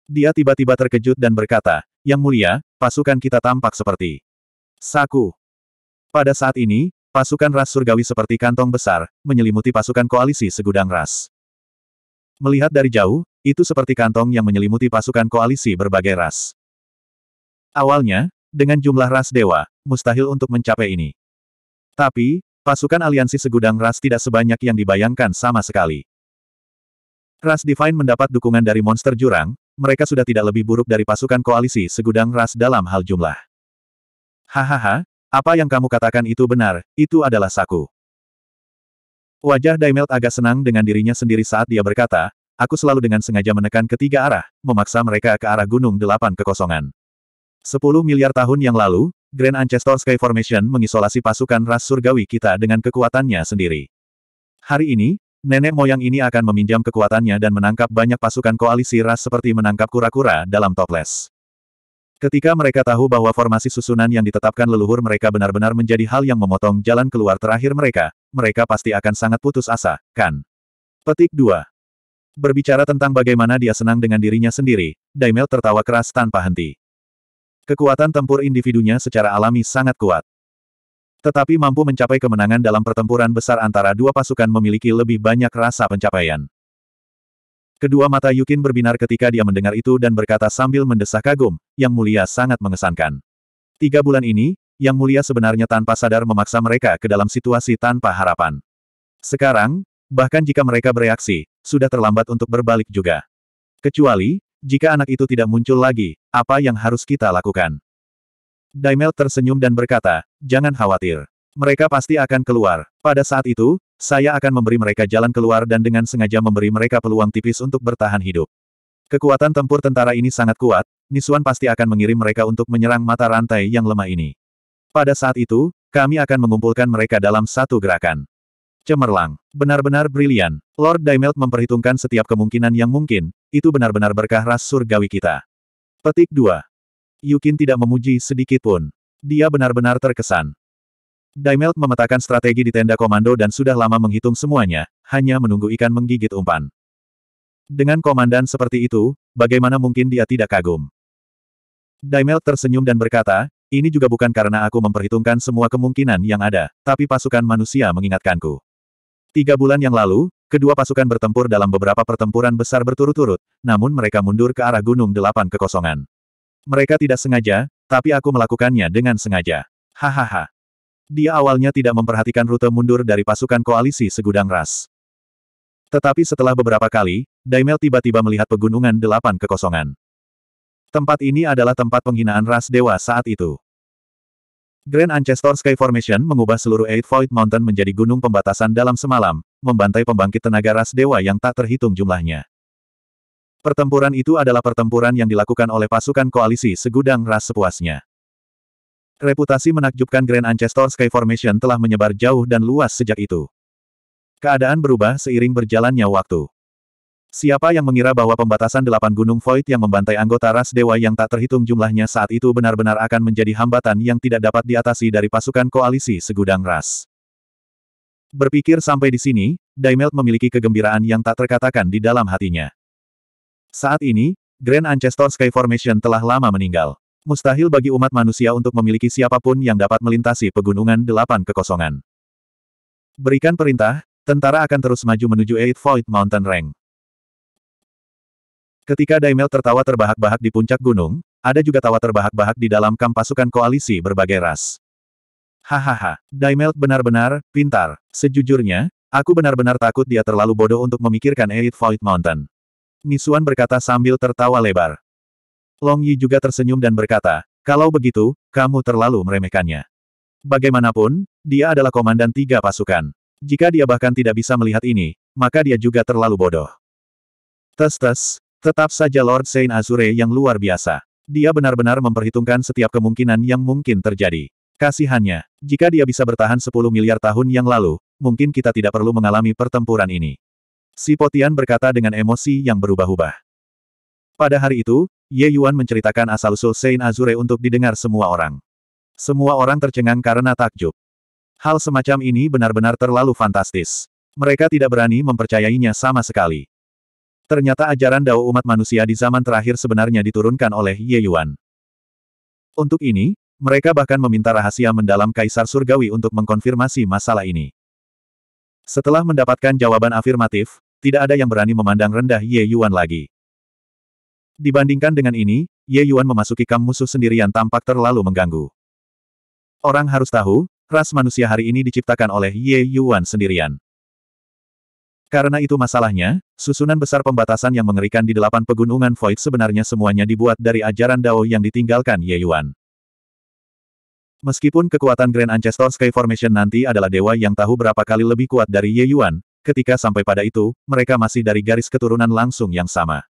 Dia tiba-tiba terkejut dan berkata, Yang mulia, pasukan kita tampak seperti saku. Pada saat ini, pasukan ras surgawi seperti kantong besar, menyelimuti pasukan koalisi segudang ras. Melihat dari jauh, itu seperti kantong yang menyelimuti pasukan koalisi berbagai ras. Awalnya, dengan jumlah ras dewa, mustahil untuk mencapai ini. Tapi, pasukan aliansi segudang ras tidak sebanyak yang dibayangkan sama sekali. Ras Divine mendapat dukungan dari monster jurang, mereka sudah tidak lebih buruk dari pasukan koalisi segudang ras dalam hal jumlah. Hahaha, apa yang kamu katakan itu benar, itu adalah saku. Wajah Daimelt agak senang dengan dirinya sendiri saat dia berkata, aku selalu dengan sengaja menekan ketiga arah, memaksa mereka ke arah gunung delapan kekosongan. 10 miliar tahun yang lalu, Grand Ancestor Sky Formation mengisolasi pasukan ras surgawi kita dengan kekuatannya sendiri. Hari ini, nenek moyang ini akan meminjam kekuatannya dan menangkap banyak pasukan koalisi ras seperti menangkap kura-kura dalam toples. Ketika mereka tahu bahwa formasi susunan yang ditetapkan leluhur mereka benar-benar menjadi hal yang memotong jalan keluar terakhir mereka, mereka pasti akan sangat putus asa, kan? Petik 2. Berbicara tentang bagaimana dia senang dengan dirinya sendiri, Daimel tertawa keras tanpa henti. Kekuatan tempur individunya secara alami sangat kuat. Tetapi mampu mencapai kemenangan dalam pertempuran besar antara dua pasukan memiliki lebih banyak rasa pencapaian. Kedua mata Yukin berbinar ketika dia mendengar itu dan berkata sambil mendesah kagum, Yang Mulia sangat mengesankan. Tiga bulan ini, Yang Mulia sebenarnya tanpa sadar memaksa mereka ke dalam situasi tanpa harapan. Sekarang, bahkan jika mereka bereaksi, sudah terlambat untuk berbalik juga. Kecuali, jika anak itu tidak muncul lagi, apa yang harus kita lakukan? Daimel tersenyum dan berkata, jangan khawatir. Mereka pasti akan keluar. Pada saat itu, saya akan memberi mereka jalan keluar dan dengan sengaja memberi mereka peluang tipis untuk bertahan hidup. Kekuatan tempur tentara ini sangat kuat, Nisuan pasti akan mengirim mereka untuk menyerang mata rantai yang lemah ini. Pada saat itu, kami akan mengumpulkan mereka dalam satu gerakan. Cemerlang. Benar-benar brilian. Lord Daimelt memperhitungkan setiap kemungkinan yang mungkin, itu benar-benar berkah ras surgawi kita. Petik 2. Yukin tidak memuji sedikit pun. Dia benar-benar terkesan. Daimelt memetakan strategi di tenda komando dan sudah lama menghitung semuanya, hanya menunggu ikan menggigit umpan. Dengan komandan seperti itu, bagaimana mungkin dia tidak kagum? Daimelt tersenyum dan berkata, ini juga bukan karena aku memperhitungkan semua kemungkinan yang ada, tapi pasukan manusia mengingatkanku. Tiga bulan yang lalu, kedua pasukan bertempur dalam beberapa pertempuran besar berturut-turut, namun mereka mundur ke arah Gunung Delapan Kekosongan. Mereka tidak sengaja, tapi aku melakukannya dengan sengaja. Hahaha. Dia awalnya tidak memperhatikan rute mundur dari pasukan koalisi segudang ras. Tetapi setelah beberapa kali, Daimel tiba-tiba melihat pegunungan delapan kekosongan. Tempat ini adalah tempat penghinaan ras dewa saat itu. Grand Ancestor Sky Formation mengubah seluruh Eight Void Mountain menjadi gunung pembatasan dalam semalam, membantai pembangkit tenaga ras dewa yang tak terhitung jumlahnya. Pertempuran itu adalah pertempuran yang dilakukan oleh pasukan koalisi segudang ras sepuasnya. Reputasi menakjubkan Grand Ancestor Sky Formation telah menyebar jauh dan luas sejak itu. Keadaan berubah seiring berjalannya waktu. Siapa yang mengira bahwa pembatasan delapan gunung void yang membantai anggota ras dewa yang tak terhitung jumlahnya saat itu benar-benar akan menjadi hambatan yang tidak dapat diatasi dari pasukan koalisi segudang ras. Berpikir sampai di sini, Daimelt memiliki kegembiraan yang tak terkatakan di dalam hatinya. Saat ini, Grand Ancestor Sky Formation telah lama meninggal. Mustahil bagi umat manusia untuk memiliki siapapun yang dapat melintasi pegunungan delapan kekosongan. Berikan perintah, tentara akan terus maju menuju Eight Void Mountain Range. Ketika Daimel tertawa terbahak-bahak di puncak gunung, ada juga tawa terbahak-bahak di dalam kamp pasukan koalisi berbagai ras. Hahaha, Daimel benar-benar pintar. Sejujurnya, aku benar-benar takut dia terlalu bodoh untuk memikirkan Eight Void Mountain. Nisuan berkata sambil tertawa lebar. Long Yi juga tersenyum dan berkata, kalau begitu, kamu terlalu meremehkannya. Bagaimanapun, dia adalah komandan tiga pasukan. Jika dia bahkan tidak bisa melihat ini, maka dia juga terlalu bodoh. Tes-tes, Tetap saja Lord Saint Azure yang luar biasa. Dia benar-benar memperhitungkan setiap kemungkinan yang mungkin terjadi. Kasihannya, jika dia bisa bertahan 10 miliar tahun yang lalu, mungkin kita tidak perlu mengalami pertempuran ini. Si Potian berkata dengan emosi yang berubah-ubah. Pada hari itu, Ye Yuan menceritakan asal-usul Saint Azure untuk didengar semua orang. Semua orang tercengang karena takjub. Hal semacam ini benar-benar terlalu fantastis. Mereka tidak berani mempercayainya sama sekali. Ternyata ajaran Dao umat manusia di zaman terakhir sebenarnya diturunkan oleh Ye Yuan. Untuk ini, mereka bahkan meminta rahasia mendalam Kaisar Surgawi untuk mengkonfirmasi masalah ini. Setelah mendapatkan jawaban afirmatif, tidak ada yang berani memandang rendah Ye Yuan lagi. Dibandingkan dengan ini, Ye Yuan memasuki kam musuh sendirian tampak terlalu mengganggu. Orang harus tahu, ras manusia hari ini diciptakan oleh Ye Yuan sendirian. Karena itu masalahnya, susunan besar pembatasan yang mengerikan di delapan pegunungan Void sebenarnya semuanya dibuat dari ajaran Dao yang ditinggalkan Ye Yuan. Meskipun kekuatan Grand Ancestor Sky Formation nanti adalah dewa yang tahu berapa kali lebih kuat dari Ye Yuan, ketika sampai pada itu, mereka masih dari garis keturunan langsung yang sama.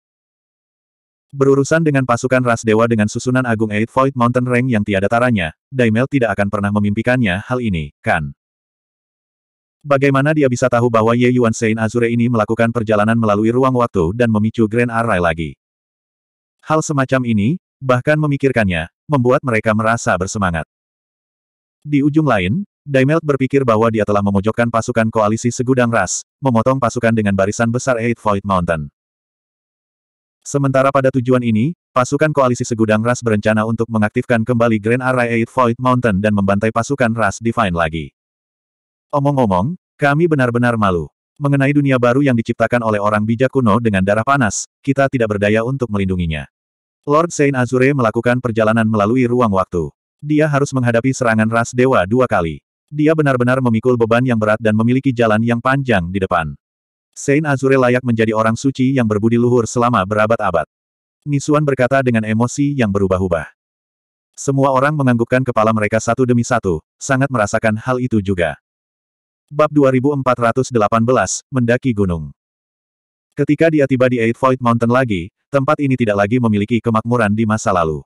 Berurusan dengan pasukan ras dewa dengan susunan agung Eight Void Mountain Range yang tiada taranya, Daimel tidak akan pernah memimpikannya hal ini, kan? Bagaimana dia bisa tahu bahwa Ye Yuan Sein Azure ini melakukan perjalanan melalui ruang waktu dan memicu Grand Array lagi? Hal semacam ini, bahkan memikirkannya, membuat mereka merasa bersemangat. Di ujung lain, Daimelt berpikir bahwa dia telah memojokkan pasukan koalisi segudang ras, memotong pasukan dengan barisan besar Eight Void Mountain. Sementara pada tujuan ini, pasukan koalisi segudang ras berencana untuk mengaktifkan kembali Grand Array Eight Void Mountain dan membantai pasukan ras Divine lagi. Omong-omong, kami benar-benar malu. Mengenai dunia baru yang diciptakan oleh orang bijak kuno dengan darah panas, kita tidak berdaya untuk melindunginya. Lord Saint Azure melakukan perjalanan melalui ruang waktu. Dia harus menghadapi serangan ras dewa dua kali. Dia benar-benar memikul beban yang berat dan memiliki jalan yang panjang di depan. Saint Azure layak menjadi orang suci yang berbudi luhur selama berabad-abad. Nisuan berkata dengan emosi yang berubah-ubah. Semua orang menganggukkan kepala mereka satu demi satu, sangat merasakan hal itu juga. Bab 2418, Mendaki Gunung Ketika dia tiba di Eight Void Mountain lagi, tempat ini tidak lagi memiliki kemakmuran di masa lalu.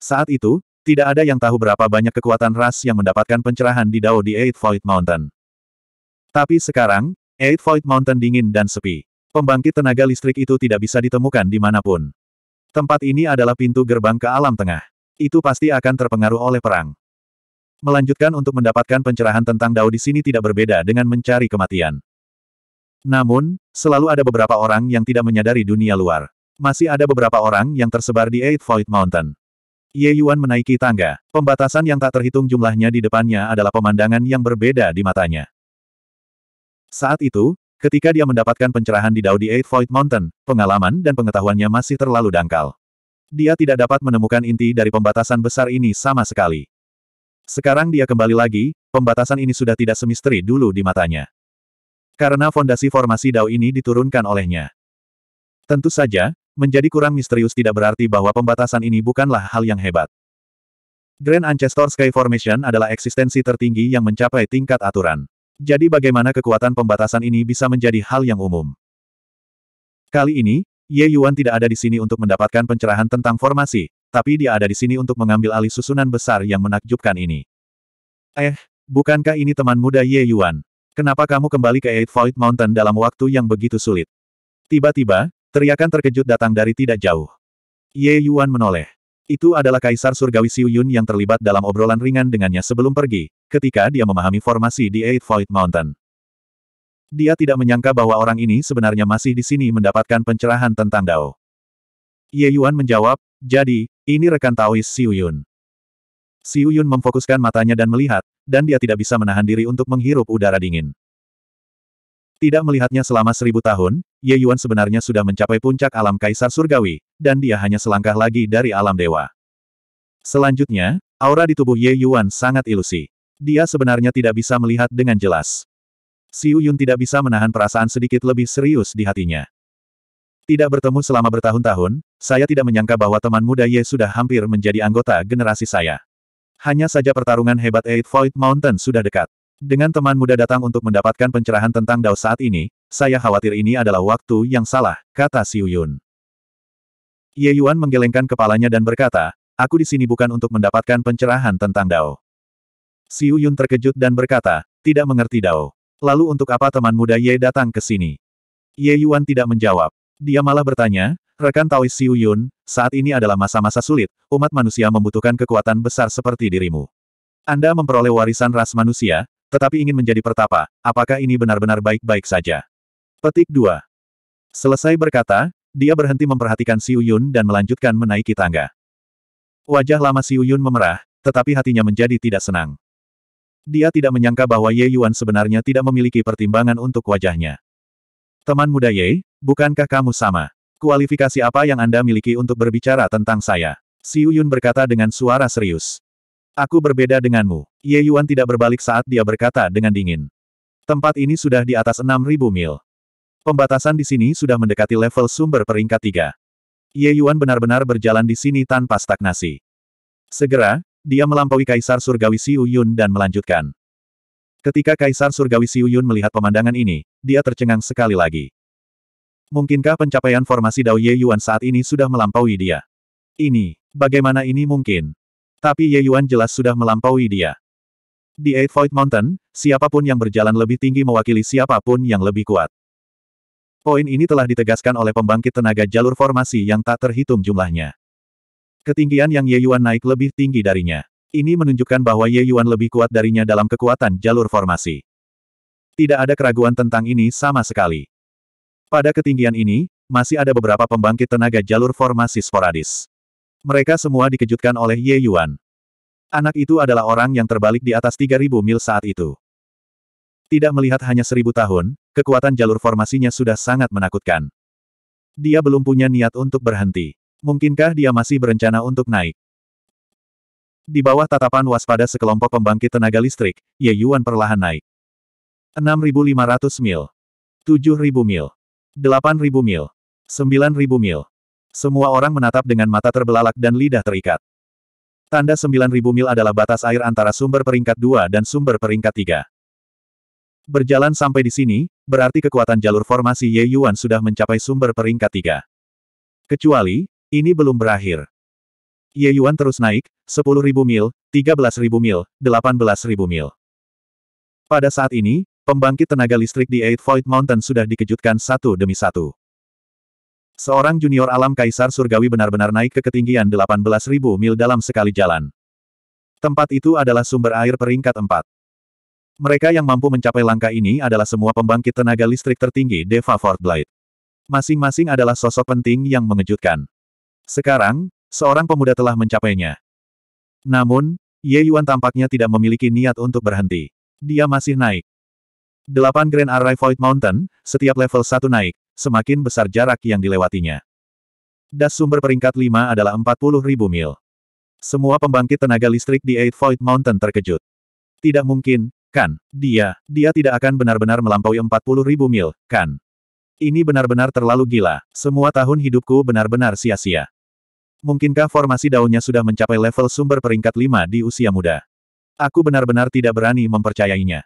Saat itu, tidak ada yang tahu berapa banyak kekuatan ras yang mendapatkan pencerahan di Dao di Eight Void Mountain. Tapi sekarang, Eight Void Mountain dingin dan sepi. Pembangkit tenaga listrik itu tidak bisa ditemukan di manapun. Tempat ini adalah pintu gerbang ke alam tengah. Itu pasti akan terpengaruh oleh perang. Melanjutkan untuk mendapatkan pencerahan tentang Dao di sini tidak berbeda dengan mencari kematian. Namun, selalu ada beberapa orang yang tidak menyadari dunia luar. Masih ada beberapa orang yang tersebar di Eight Void Mountain. Ye Yuan menaiki tangga. Pembatasan yang tak terhitung jumlahnya di depannya adalah pemandangan yang berbeda di matanya. Saat itu, ketika dia mendapatkan pencerahan di Dao di Eight Void Mountain, pengalaman dan pengetahuannya masih terlalu dangkal. Dia tidak dapat menemukan inti dari pembatasan besar ini sama sekali. Sekarang dia kembali lagi, pembatasan ini sudah tidak semisteri dulu di matanya. Karena fondasi formasi Dao ini diturunkan olehnya. Tentu saja, menjadi kurang misterius tidak berarti bahwa pembatasan ini bukanlah hal yang hebat. Grand Ancestor Sky Formation adalah eksistensi tertinggi yang mencapai tingkat aturan. Jadi bagaimana kekuatan pembatasan ini bisa menjadi hal yang umum? Kali ini, Ye Yuan tidak ada di sini untuk mendapatkan pencerahan tentang formasi, tapi dia ada di sini untuk mengambil alih susunan besar yang menakjubkan ini. Eh, bukankah ini teman muda Ye Yuan? Kenapa kamu kembali ke Eight Void Mountain dalam waktu yang begitu sulit? Tiba-tiba, teriakan terkejut datang dari tidak jauh. Ye Yuan menoleh. Itu adalah Kaisar Surgawi Xiu Yun yang terlibat dalam obrolan ringan dengannya sebelum pergi, ketika dia memahami formasi di Eight Void Mountain. Dia tidak menyangka bahwa orang ini sebenarnya masih di sini mendapatkan pencerahan tentang Dao. Ye Yuan menjawab, jadi, ini rekan Taois Siuyun. Yun. Siu Yun memfokuskan matanya dan melihat, dan dia tidak bisa menahan diri untuk menghirup udara dingin. Tidak melihatnya selama seribu tahun, Ye Yuan sebenarnya sudah mencapai puncak alam kaisar surgawi, dan dia hanya selangkah lagi dari alam dewa. Selanjutnya, aura di tubuh Ye Yuan sangat ilusi. Dia sebenarnya tidak bisa melihat dengan jelas. Siuyun Yun tidak bisa menahan perasaan sedikit lebih serius di hatinya. Tidak bertemu selama bertahun-tahun, saya tidak menyangka bahwa teman muda Ye sudah hampir menjadi anggota generasi saya. Hanya saja pertarungan hebat Eight Void Mountain sudah dekat. Dengan teman muda datang untuk mendapatkan pencerahan tentang Dao saat ini, saya khawatir ini adalah waktu yang salah, kata Xiu Yun. Ye Yuan menggelengkan kepalanya dan berkata, aku di sini bukan untuk mendapatkan pencerahan tentang Dao. Xiu Yun terkejut dan berkata, tidak mengerti Dao. Lalu untuk apa teman muda Ye datang ke sini? Ye Yuan tidak menjawab. Dia malah bertanya, Rekan Taois Siu Yun, saat ini adalah masa-masa sulit, umat manusia membutuhkan kekuatan besar seperti dirimu. Anda memperoleh warisan ras manusia, tetapi ingin menjadi pertapa, apakah ini benar-benar baik-baik saja? Petik 2. Selesai berkata, dia berhenti memperhatikan Siu Yun dan melanjutkan menaiki tangga. Wajah lama Siu Yun memerah, tetapi hatinya menjadi tidak senang. Dia tidak menyangka bahwa Ye Yuan sebenarnya tidak memiliki pertimbangan untuk wajahnya. Teman muda Ye, bukankah kamu sama? Kualifikasi apa yang Anda miliki untuk berbicara tentang saya? Si Yun berkata dengan suara serius. Aku berbeda denganmu. Ye Yuan tidak berbalik saat dia berkata dengan dingin. Tempat ini sudah di atas 6.000 mil. Pembatasan di sini sudah mendekati level sumber peringkat 3. Ye Yuan benar-benar berjalan di sini tanpa stagnasi. Segera, dia melampaui Kaisar Surgawi Si Yun dan melanjutkan. Ketika Kaisar Surgawi Si Yun melihat pemandangan ini, dia tercengang sekali lagi. Mungkinkah pencapaian formasi Dao Ye Yuan saat ini sudah melampaui dia? Ini, bagaimana ini mungkin? Tapi Ye Yuan jelas sudah melampaui dia. Di Eight Void Mountain, siapapun yang berjalan lebih tinggi mewakili siapapun yang lebih kuat. Poin ini telah ditegaskan oleh pembangkit tenaga jalur formasi yang tak terhitung jumlahnya. Ketinggian yang Ye Yuan naik lebih tinggi darinya. Ini menunjukkan bahwa Ye Yuan lebih kuat darinya dalam kekuatan jalur formasi. Tidak ada keraguan tentang ini sama sekali. Pada ketinggian ini, masih ada beberapa pembangkit tenaga jalur formasi sporadis. Mereka semua dikejutkan oleh Ye Yuan. Anak itu adalah orang yang terbalik di atas 3000 mil saat itu. Tidak melihat hanya 1.000 tahun, kekuatan jalur formasinya sudah sangat menakutkan. Dia belum punya niat untuk berhenti. Mungkinkah dia masih berencana untuk naik? Di bawah tatapan waspada sekelompok pembangkit tenaga listrik, Ye Yuan perlahan naik. 6.500 mil. 7.000 mil. Delapan ribu mil. sembilan ribu mil. Semua orang menatap dengan mata terbelalak dan lidah terikat. Tanda sembilan ribu mil adalah batas air antara sumber peringkat dua dan sumber peringkat tiga. Berjalan sampai di sini, berarti kekuatan jalur formasi Ye Yuan sudah mencapai sumber peringkat tiga. Kecuali, ini belum berakhir. Ye Yuan terus naik, sepuluh ribu mil, tiga belas ribu mil, delapan belas ribu mil. Pada saat ini, Pembangkit tenaga listrik di Eight Void Mountain sudah dikejutkan satu demi satu. Seorang junior alam kaisar surgawi benar-benar naik ke ketinggian 18.000 mil dalam sekali jalan. Tempat itu adalah sumber air peringkat 4. Mereka yang mampu mencapai langkah ini adalah semua pembangkit tenaga listrik tertinggi Deva Blight. Masing-masing adalah sosok penting yang mengejutkan. Sekarang, seorang pemuda telah mencapainya. Namun, Ye Yuan tampaknya tidak memiliki niat untuk berhenti. Dia masih naik. 8 Grand Array Void Mountain, setiap level 1 naik, semakin besar jarak yang dilewatinya. Das sumber peringkat 5 adalah 40.000 mil. Semua pembangkit tenaga listrik di Eight Void Mountain terkejut. Tidak mungkin, kan? Dia, dia tidak akan benar-benar melampaui 40.000 mil, kan? Ini benar-benar terlalu gila. Semua tahun hidupku benar-benar sia-sia. Mungkinkah formasi daunnya sudah mencapai level sumber peringkat 5 di usia muda? Aku benar-benar tidak berani mempercayainya.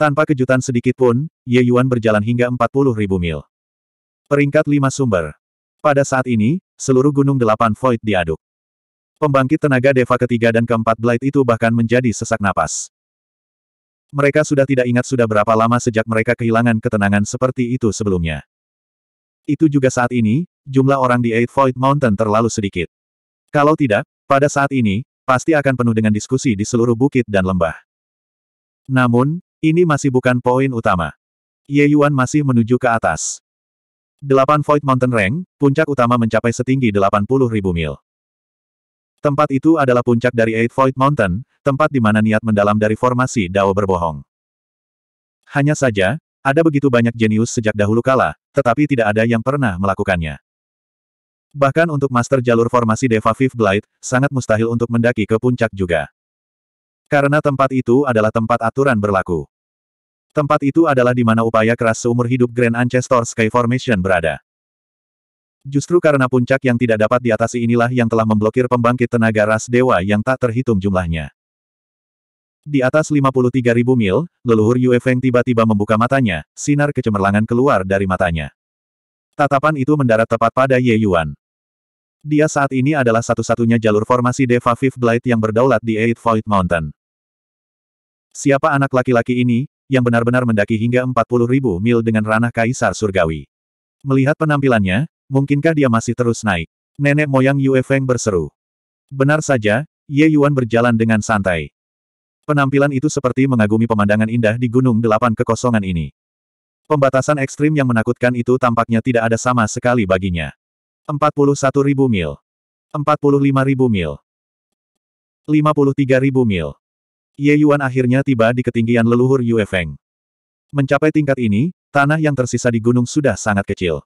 Tanpa kejutan sedikit pun, Ye Yuan berjalan hingga 40 ribu mil. Peringkat 5 sumber. Pada saat ini, seluruh gunung delapan void diaduk. Pembangkit tenaga Deva ketiga dan keempat Blight itu bahkan menjadi sesak napas. Mereka sudah tidak ingat sudah berapa lama sejak mereka kehilangan ketenangan seperti itu sebelumnya. Itu juga saat ini, jumlah orang di Eight Void Mountain terlalu sedikit. Kalau tidak, pada saat ini, pasti akan penuh dengan diskusi di seluruh bukit dan lembah. Namun, ini masih bukan poin utama. Ye Yuan masih menuju ke atas. 8 Void Mountain Range, puncak utama mencapai setinggi 80.000 mil. Tempat itu adalah puncak dari Eight Void Mountain, tempat di mana niat mendalam dari formasi Dao berbohong. Hanya saja, ada begitu banyak jenius sejak dahulu kala, tetapi tidak ada yang pernah melakukannya. Bahkan untuk master jalur formasi Deva Fifth Blight, sangat mustahil untuk mendaki ke puncak juga. Karena tempat itu adalah tempat aturan berlaku. Tempat itu adalah di mana upaya keras seumur hidup Grand Ancestor Sky Formation berada. Justru karena puncak yang tidak dapat diatasi inilah yang telah memblokir pembangkit tenaga ras dewa yang tak terhitung jumlahnya. Di atas 53.000 mil, leluhur Yue Feng tiba-tiba membuka matanya, sinar kecemerlangan keluar dari matanya. Tatapan itu mendarat tepat pada Ye Yuan. Dia saat ini adalah satu-satunya jalur formasi Deva Fifth Blade yang berdaulat di Eight Void Mountain. Siapa anak laki-laki ini, yang benar-benar mendaki hingga ribu mil dengan ranah kaisar surgawi. Melihat penampilannya, mungkinkah dia masih terus naik? Nenek moyang Yue Feng berseru. Benar saja, Ye Yuan berjalan dengan santai. Penampilan itu seperti mengagumi pemandangan indah di Gunung Delapan Kekosongan ini. Pembatasan ekstrim yang menakutkan itu tampaknya tidak ada sama sekali baginya. 41.000 mil. 45.000 mil. 53.000 mil. Ye Yuan akhirnya tiba di ketinggian leluhur Yue Feng. Mencapai tingkat ini, tanah yang tersisa di gunung sudah sangat kecil.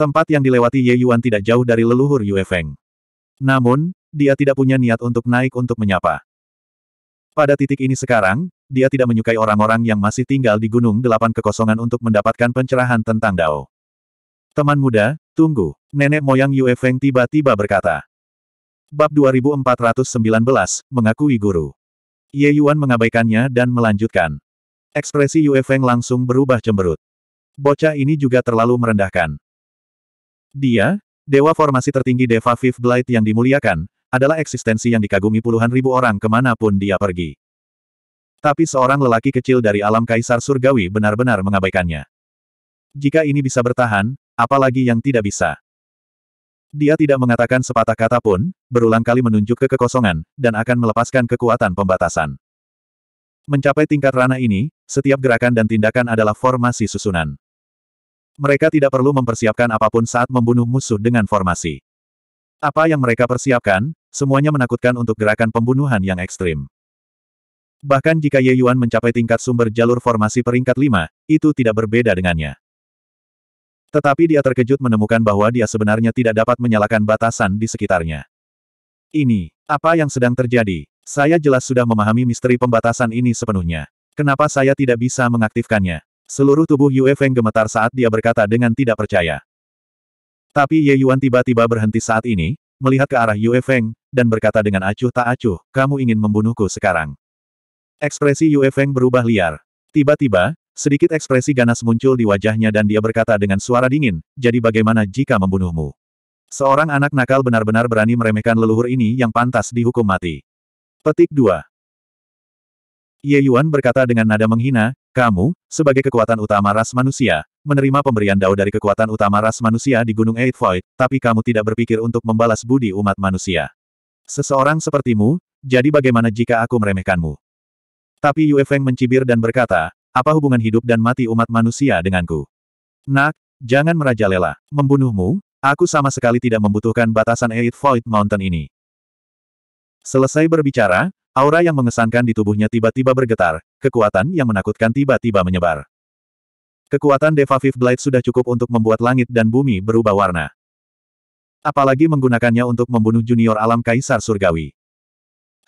Tempat yang dilewati Ye Yuan tidak jauh dari leluhur Yue Feng. Namun, dia tidak punya niat untuk naik untuk menyapa. Pada titik ini sekarang, dia tidak menyukai orang-orang yang masih tinggal di Gunung Delapan Kekosongan untuk mendapatkan pencerahan tentang Dao. Teman muda, tunggu. Nenek moyang Yue Feng tiba-tiba berkata. Bab 2419, Mengakui Guru. Ye Yuan mengabaikannya dan melanjutkan. Ekspresi Yue Feng langsung berubah cemberut. Bocah ini juga terlalu merendahkan. Dia, dewa formasi tertinggi Deva Fifth Blight yang dimuliakan, adalah eksistensi yang dikagumi puluhan ribu orang kemanapun dia pergi. Tapi seorang lelaki kecil dari alam kaisar surgawi benar-benar mengabaikannya. Jika ini bisa bertahan, apalagi yang tidak bisa. Dia tidak mengatakan sepatah kata pun, berulang kali menunjuk ke kekosongan, dan akan melepaskan kekuatan pembatasan. Mencapai tingkat ranah ini, setiap gerakan dan tindakan adalah formasi susunan. Mereka tidak perlu mempersiapkan apapun saat membunuh musuh dengan formasi. Apa yang mereka persiapkan, semuanya menakutkan untuk gerakan pembunuhan yang ekstrim. Bahkan jika Ye Yuan mencapai tingkat sumber jalur formasi peringkat 5, itu tidak berbeda dengannya. Tetapi dia terkejut menemukan bahwa dia sebenarnya tidak dapat menyalakan batasan di sekitarnya. Ini, apa yang sedang terjadi? Saya jelas sudah memahami misteri pembatasan ini sepenuhnya. Kenapa saya tidak bisa mengaktifkannya? Seluruh tubuh Yue Feng gemetar saat dia berkata dengan tidak percaya. Tapi Ye Yuan tiba-tiba berhenti saat ini, melihat ke arah Yue Feng, dan berkata dengan acuh tak acuh, kamu ingin membunuhku sekarang. Ekspresi Yue Feng berubah liar. Tiba-tiba, Sedikit ekspresi ganas muncul di wajahnya dan dia berkata dengan suara dingin, jadi bagaimana jika membunuhmu? Seorang anak nakal benar-benar berani meremehkan leluhur ini yang pantas dihukum mati. Petik 2. Ye Yuan berkata dengan nada menghina, kamu, sebagai kekuatan utama ras manusia, menerima pemberian dao dari kekuatan utama ras manusia di Gunung Eight Void, tapi kamu tidak berpikir untuk membalas budi umat manusia. Seseorang sepertimu, jadi bagaimana jika aku meremehkanmu? Tapi Yue Feng mencibir dan berkata, apa hubungan hidup dan mati umat manusia denganku? Nak, jangan merajalela. Membunuhmu, aku sama sekali tidak membutuhkan batasan Eight Void Mountain ini. Selesai berbicara, aura yang mengesankan di tubuhnya tiba-tiba bergetar, kekuatan yang menakutkan tiba-tiba menyebar. Kekuatan Deva Fifth Blade sudah cukup untuk membuat langit dan bumi berubah warna. Apalagi menggunakannya untuk membunuh junior alam Kaisar Surgawi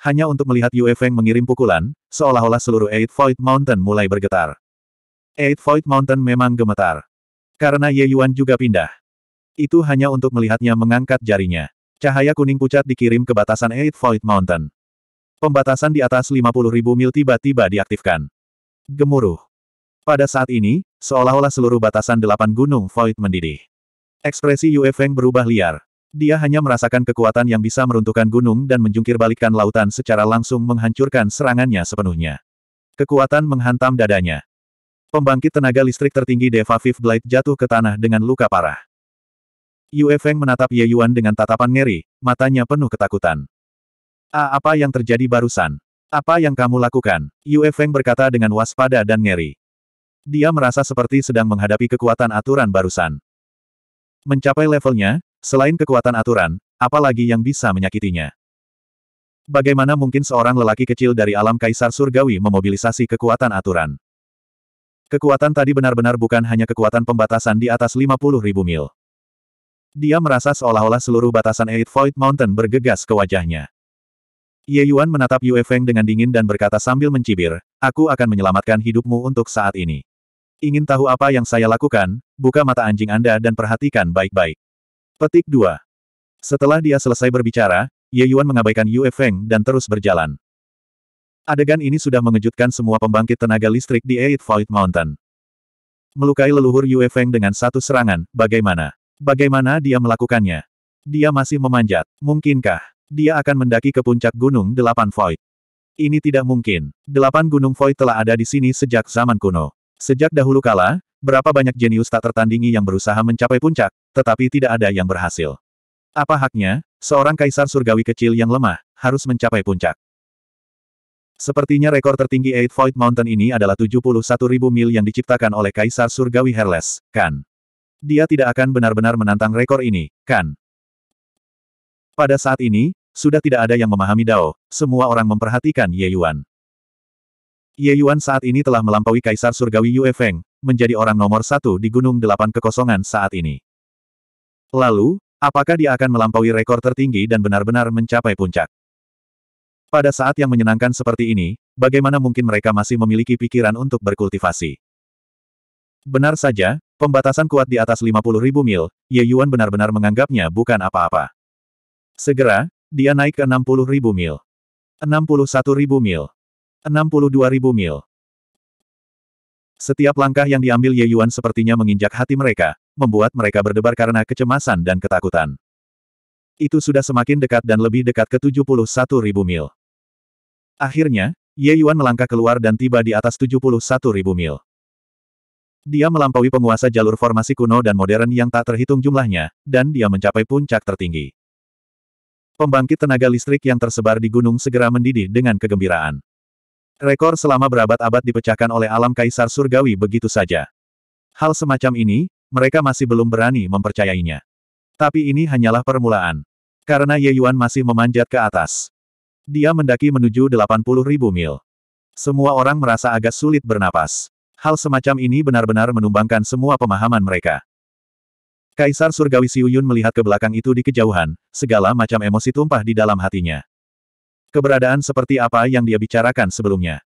hanya untuk melihat Yue Feng mengirim pukulan, seolah-olah seluruh Eight Void Mountain mulai bergetar. Eight Void Mountain memang gemetar. Karena Ye Yuan juga pindah. Itu hanya untuk melihatnya mengangkat jarinya. Cahaya kuning pucat dikirim ke batasan Eight Void Mountain. Pembatasan di atas 50.000 mil tiba-tiba diaktifkan. Gemuruh. Pada saat ini, seolah-olah seluruh batasan delapan gunung Void mendidih. Ekspresi Yue Feng berubah liar. Dia hanya merasakan kekuatan yang bisa meruntuhkan gunung dan menjungkirbalikkan lautan secara langsung menghancurkan serangannya sepenuhnya. Kekuatan menghantam dadanya. Pembangkit tenaga listrik tertinggi Deva Fifth Blade jatuh ke tanah dengan luka parah. Yue Feng menatap Ye Yuan dengan tatapan ngeri, matanya penuh ketakutan. A, apa yang terjadi barusan? Apa yang kamu lakukan? Yue Feng berkata dengan waspada dan ngeri. Dia merasa seperti sedang menghadapi kekuatan aturan barusan. Mencapai levelnya, Selain kekuatan aturan, apalagi yang bisa menyakitinya? Bagaimana mungkin seorang lelaki kecil dari alam kaisar surgawi memobilisasi kekuatan aturan? Kekuatan tadi benar-benar bukan hanya kekuatan pembatasan di atas 50 ribu mil. Dia merasa seolah-olah seluruh batasan Eight Void Mountain bergegas ke wajahnya. Ye Yuan menatap Yue Feng dengan dingin dan berkata sambil mencibir, aku akan menyelamatkan hidupmu untuk saat ini. Ingin tahu apa yang saya lakukan? Buka mata anjing Anda dan perhatikan baik-baik. Petik 2. Setelah dia selesai berbicara, Ye Yuan mengabaikan Yue Feng dan terus berjalan. Adegan ini sudah mengejutkan semua pembangkit tenaga listrik di Eight Void Mountain. Melukai leluhur Yue Feng dengan satu serangan, bagaimana? Bagaimana dia melakukannya? Dia masih memanjat. Mungkinkah dia akan mendaki ke puncak gunung delapan Void? Ini tidak mungkin. Delapan gunung Void telah ada di sini sejak zaman kuno. Sejak dahulu kala, berapa banyak jenius tak tertandingi yang berusaha mencapai puncak, tetapi tidak ada yang berhasil. Apa haknya, seorang kaisar surgawi kecil yang lemah, harus mencapai puncak. Sepertinya rekor tertinggi Eight Void Mountain ini adalah 71.000 mil yang diciptakan oleh Kaisar Surgawi Herles, kan? Dia tidak akan benar-benar menantang rekor ini, kan? Pada saat ini, sudah tidak ada yang memahami Dao, semua orang memperhatikan Ye Yuan. Ye Yuan saat ini telah melampaui Kaisar Surgawi Yue Feng, menjadi orang nomor satu di Gunung Delapan Kekosongan saat ini. Lalu, apakah dia akan melampaui rekor tertinggi dan benar-benar mencapai puncak? Pada saat yang menyenangkan seperti ini, bagaimana mungkin mereka masih memiliki pikiran untuk berkultivasi? Benar saja, pembatasan kuat di atas 50 ribu mil, Ye Yuan benar-benar menganggapnya bukan apa-apa. Segera, dia naik ke 60 ribu mil. 61 ribu mil. 62 ribu mil. Setiap langkah yang diambil Ye Yuan sepertinya menginjak hati mereka, membuat mereka berdebar karena kecemasan dan ketakutan. Itu sudah semakin dekat dan lebih dekat ke 71 ribu mil. Akhirnya, Ye Yuan melangkah keluar dan tiba di atas 71 ribu mil. Dia melampaui penguasa jalur formasi kuno dan modern yang tak terhitung jumlahnya, dan dia mencapai puncak tertinggi. Pembangkit tenaga listrik yang tersebar di gunung segera mendidih dengan kegembiraan. Rekor selama berabad-abad dipecahkan oleh alam kaisar surgawi begitu saja. Hal semacam ini, mereka masih belum berani mempercayainya. Tapi ini hanyalah permulaan. Karena Ye Yuan masih memanjat ke atas. Dia mendaki menuju 80 ribu mil. Semua orang merasa agak sulit bernapas. Hal semacam ini benar-benar menumbangkan semua pemahaman mereka. Kaisar Surgawi Siuyun melihat ke belakang itu di kejauhan, segala macam emosi tumpah di dalam hatinya. Keberadaan seperti apa yang dia bicarakan sebelumnya.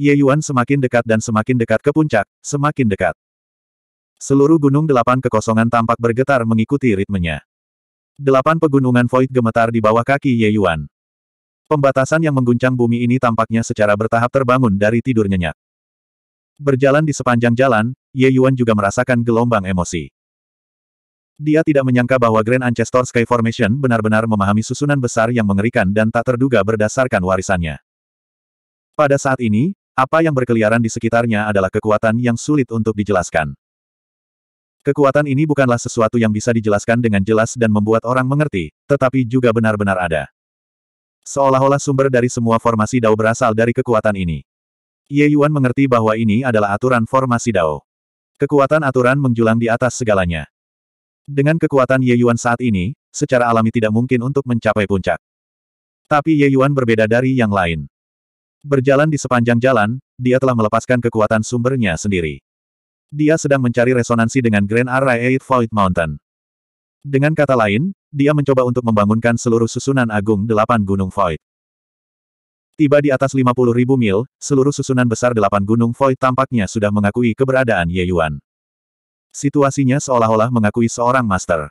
Ye Yuan semakin dekat dan semakin dekat ke puncak, semakin dekat. Seluruh gunung delapan kekosongan tampak bergetar mengikuti ritmenya. Delapan pegunungan void gemetar di bawah kaki Ye Yuan. Pembatasan yang mengguncang bumi ini tampaknya secara bertahap terbangun dari tidur nyenyak. Berjalan di sepanjang jalan, Ye Yuan juga merasakan gelombang emosi. Dia tidak menyangka bahwa Grand Ancestor Sky Formation benar-benar memahami susunan besar yang mengerikan dan tak terduga berdasarkan warisannya. Pada saat ini, apa yang berkeliaran di sekitarnya adalah kekuatan yang sulit untuk dijelaskan. Kekuatan ini bukanlah sesuatu yang bisa dijelaskan dengan jelas dan membuat orang mengerti, tetapi juga benar-benar ada. Seolah-olah sumber dari semua formasi Dao berasal dari kekuatan ini. Ye Yuan mengerti bahwa ini adalah aturan formasi Dao. Kekuatan aturan menjulang di atas segalanya. Dengan kekuatan Ye Yuan saat ini, secara alami tidak mungkin untuk mencapai puncak. Tapi Ye Yuan berbeda dari yang lain. Berjalan di sepanjang jalan, dia telah melepaskan kekuatan sumbernya sendiri dia sedang mencari resonansi dengan Grand Array Eight Void Mountain. Dengan kata lain, dia mencoba untuk membangunkan seluruh susunan agung delapan gunung Void. Tiba di atas 50 ribu mil, seluruh susunan besar delapan gunung Void tampaknya sudah mengakui keberadaan Ye Yuan. Situasinya seolah-olah mengakui seorang master.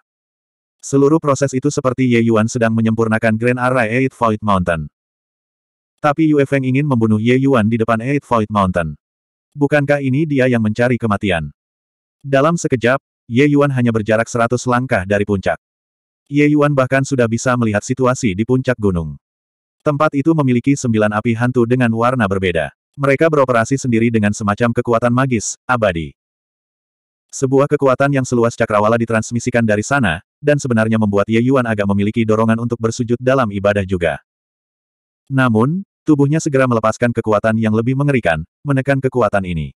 Seluruh proses itu seperti Ye Yuan sedang menyempurnakan Grand Array Eight Void Mountain. Tapi Yue Feng ingin membunuh Ye Yuan di depan Eight Void Mountain. Bukankah ini dia yang mencari kematian? Dalam sekejap, Ye Yuan hanya berjarak seratus langkah dari puncak. Ye Yuan bahkan sudah bisa melihat situasi di puncak gunung. Tempat itu memiliki sembilan api hantu dengan warna berbeda. Mereka beroperasi sendiri dengan semacam kekuatan magis, abadi. Sebuah kekuatan yang seluas cakrawala ditransmisikan dari sana, dan sebenarnya membuat Ye Yuan agak memiliki dorongan untuk bersujud dalam ibadah juga. Namun, Tubuhnya segera melepaskan kekuatan yang lebih mengerikan, menekan kekuatan ini.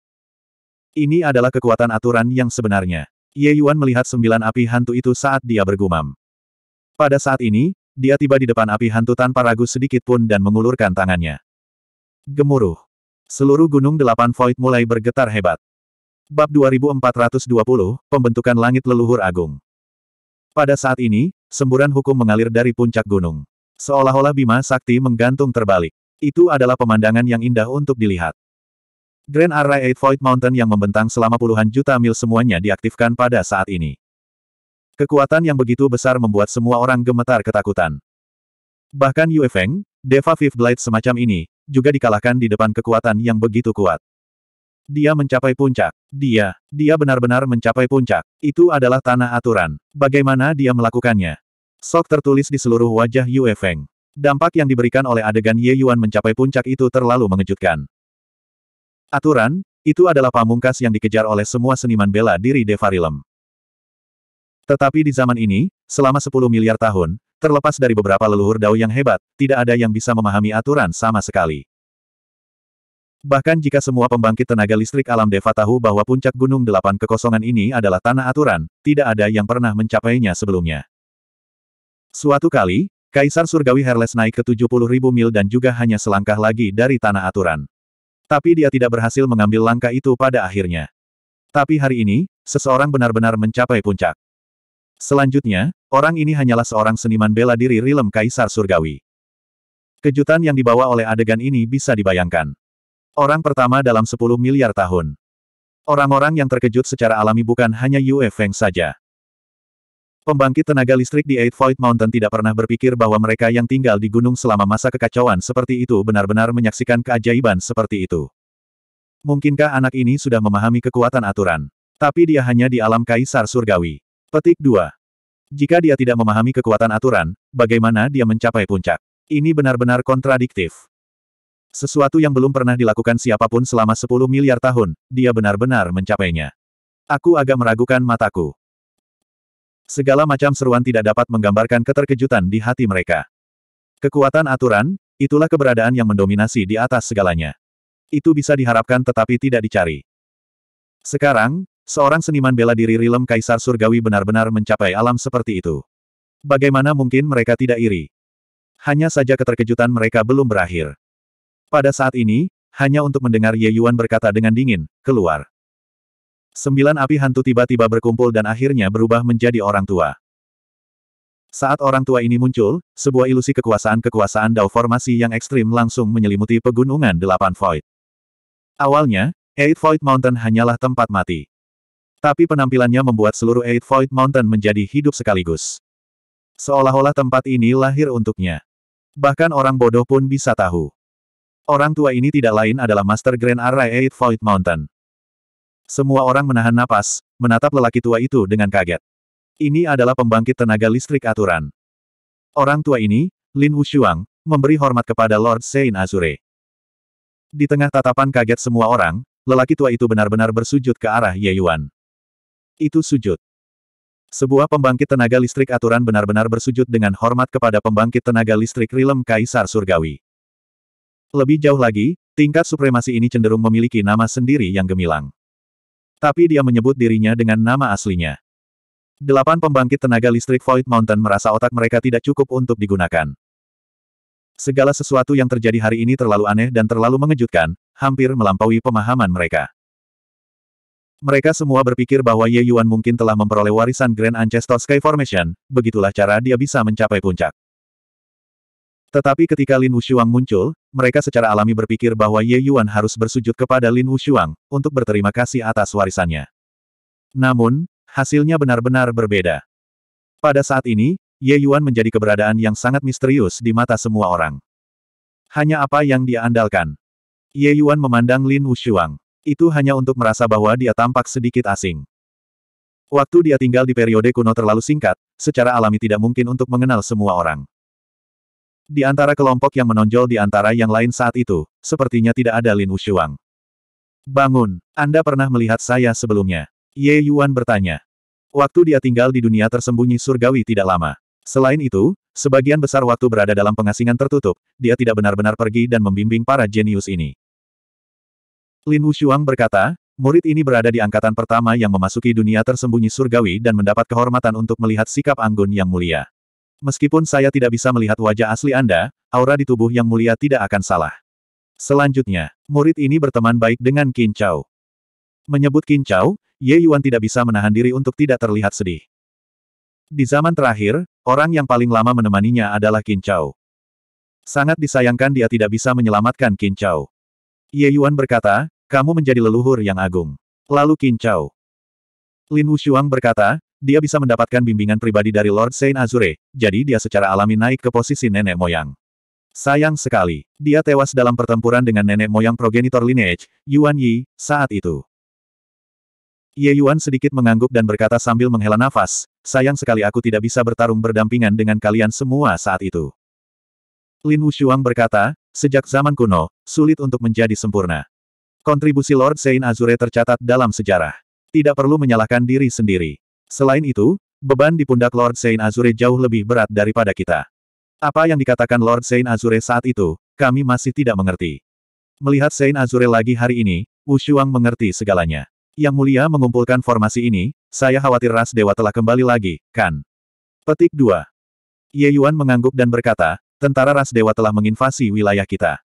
Ini adalah kekuatan aturan yang sebenarnya. Ye Yuan melihat sembilan api hantu itu saat dia bergumam. Pada saat ini, dia tiba di depan api hantu tanpa ragu sedikit pun dan mengulurkan tangannya. Gemuruh. Seluruh gunung delapan void mulai bergetar hebat. Bab 2420, Pembentukan Langit Leluhur Agung. Pada saat ini, semburan hukum mengalir dari puncak gunung. Seolah-olah Bima Sakti menggantung terbalik. Itu adalah pemandangan yang indah untuk dilihat. Grand Array Eight Void Mountain yang membentang selama puluhan juta mil semuanya diaktifkan pada saat ini. Kekuatan yang begitu besar membuat semua orang gemetar ketakutan. Bahkan Yue Feng, Deva Fifth Blade semacam ini, juga dikalahkan di depan kekuatan yang begitu kuat. Dia mencapai puncak. Dia, dia benar-benar mencapai puncak. Itu adalah tanah aturan. Bagaimana dia melakukannya? Sok tertulis di seluruh wajah Yue Feng. Dampak yang diberikan oleh adegan Ye Yuan mencapai puncak itu terlalu mengejutkan. Aturan, itu adalah pamungkas yang dikejar oleh semua seniman bela diri Devarilem. Tetapi di zaman ini, selama 10 miliar tahun, terlepas dari beberapa leluhur dao yang hebat, tidak ada yang bisa memahami aturan sama sekali. Bahkan jika semua pembangkit tenaga listrik alam Deva tahu bahwa puncak gunung delapan kekosongan ini adalah tanah aturan, tidak ada yang pernah mencapainya sebelumnya. Suatu kali, Kaisar Surgawi Herles naik ke 70 ribu mil dan juga hanya selangkah lagi dari tanah aturan. Tapi dia tidak berhasil mengambil langkah itu pada akhirnya. Tapi hari ini, seseorang benar-benar mencapai puncak. Selanjutnya, orang ini hanyalah seorang seniman bela diri Rilem Kaisar Surgawi. Kejutan yang dibawa oleh adegan ini bisa dibayangkan. Orang pertama dalam 10 miliar tahun. Orang-orang yang terkejut secara alami bukan hanya Yue Feng saja. Pembangkit tenaga listrik di Eight Void Mountain tidak pernah berpikir bahwa mereka yang tinggal di gunung selama masa kekacauan seperti itu benar-benar menyaksikan keajaiban seperti itu. Mungkinkah anak ini sudah memahami kekuatan aturan? Tapi dia hanya di alam kaisar surgawi. Petik 2. Jika dia tidak memahami kekuatan aturan, bagaimana dia mencapai puncak? Ini benar-benar kontradiktif. Sesuatu yang belum pernah dilakukan siapapun selama 10 miliar tahun, dia benar-benar mencapainya. Aku agak meragukan mataku. Segala macam seruan tidak dapat menggambarkan keterkejutan di hati mereka. Kekuatan aturan, itulah keberadaan yang mendominasi di atas segalanya. Itu bisa diharapkan tetapi tidak dicari. Sekarang, seorang seniman bela diri Rilem Kaisar Surgawi benar-benar mencapai alam seperti itu. Bagaimana mungkin mereka tidak iri? Hanya saja keterkejutan mereka belum berakhir. Pada saat ini, hanya untuk mendengar Ye Yuan berkata dengan dingin, keluar. Sembilan api hantu tiba-tiba berkumpul dan akhirnya berubah menjadi orang tua. Saat orang tua ini muncul, sebuah ilusi kekuasaan-kekuasaan Dao formasi yang ekstrim langsung menyelimuti pegunungan delapan void. Awalnya, Eight Void Mountain hanyalah tempat mati. Tapi penampilannya membuat seluruh Eight Void Mountain menjadi hidup sekaligus. Seolah-olah tempat ini lahir untuknya. Bahkan orang bodoh pun bisa tahu. Orang tua ini tidak lain adalah Master Grand Array Eight Void Mountain. Semua orang menahan napas, menatap lelaki tua itu dengan kaget. Ini adalah pembangkit tenaga listrik aturan. Orang tua ini, Lin Wushuang, memberi hormat kepada Lord Saint Azure. Di tengah tatapan kaget semua orang, lelaki tua itu benar-benar bersujud ke arah Ye Yuan. Itu sujud. Sebuah pembangkit tenaga listrik aturan benar-benar bersujud dengan hormat kepada pembangkit tenaga listrik Rilem Kaisar Surgawi. Lebih jauh lagi, tingkat supremasi ini cenderung memiliki nama sendiri yang gemilang. Tapi dia menyebut dirinya dengan nama aslinya. Delapan pembangkit tenaga listrik Void Mountain merasa otak mereka tidak cukup untuk digunakan. Segala sesuatu yang terjadi hari ini terlalu aneh dan terlalu mengejutkan, hampir melampaui pemahaman mereka. Mereka semua berpikir bahwa Ye Yuan mungkin telah memperoleh warisan Grand Ancestor Sky Formation, begitulah cara dia bisa mencapai puncak. Tetapi ketika Lin Wushuang muncul, mereka secara alami berpikir bahwa Ye Yuan harus bersujud kepada Lin Wushuang untuk berterima kasih atas warisannya. Namun, hasilnya benar-benar berbeda. Pada saat ini, Ye Yuan menjadi keberadaan yang sangat misterius di mata semua orang. Hanya apa yang dia andalkan. Ye Yuan memandang Lin Wushuang. Itu hanya untuk merasa bahwa dia tampak sedikit asing. Waktu dia tinggal di periode kuno terlalu singkat, secara alami tidak mungkin untuk mengenal semua orang. Di antara kelompok yang menonjol di antara yang lain saat itu, sepertinya tidak ada Lin Wushuang. Bangun, Anda pernah melihat saya sebelumnya. Ye Yuan bertanya. Waktu dia tinggal di dunia tersembunyi surgawi tidak lama. Selain itu, sebagian besar waktu berada dalam pengasingan tertutup, dia tidak benar-benar pergi dan membimbing para jenius ini. Lin Wushuang berkata, murid ini berada di angkatan pertama yang memasuki dunia tersembunyi surgawi dan mendapat kehormatan untuk melihat sikap Anggun yang mulia. Meskipun saya tidak bisa melihat wajah asli Anda, aura di tubuh yang mulia tidak akan salah. Selanjutnya, murid ini berteman baik dengan Qin Chao. Menyebut Qin Chao, Ye Yuan tidak bisa menahan diri untuk tidak terlihat sedih. Di zaman terakhir, orang yang paling lama menemaninya adalah Qin Chao. Sangat disayangkan dia tidak bisa menyelamatkan Qin Chao. Ye Yuan berkata, kamu menjadi leluhur yang agung. Lalu Qin Chao. Lin Wushuang berkata, dia bisa mendapatkan bimbingan pribadi dari Lord Saint Azure, jadi dia secara alami naik ke posisi nenek moyang. Sayang sekali, dia tewas dalam pertempuran dengan nenek moyang progenitor lineage, Yuan Yi, saat itu. Ye Yuan sedikit mengangguk dan berkata sambil menghela nafas, sayang sekali aku tidak bisa bertarung berdampingan dengan kalian semua saat itu. Lin Wushuang berkata, sejak zaman kuno, sulit untuk menjadi sempurna. Kontribusi Lord Saint Azure tercatat dalam sejarah. Tidak perlu menyalahkan diri sendiri. Selain itu, beban di pundak Lord Saint Azure jauh lebih berat daripada kita. Apa yang dikatakan Lord Saint Azure saat itu, kami masih tidak mengerti. Melihat Saint Azure lagi hari ini, Wu Shuang mengerti segalanya. Yang mulia mengumpulkan formasi ini, saya khawatir ras dewa telah kembali lagi, kan? Petik 2. Ye Yuan mengangguk dan berkata, tentara ras dewa telah menginvasi wilayah kita.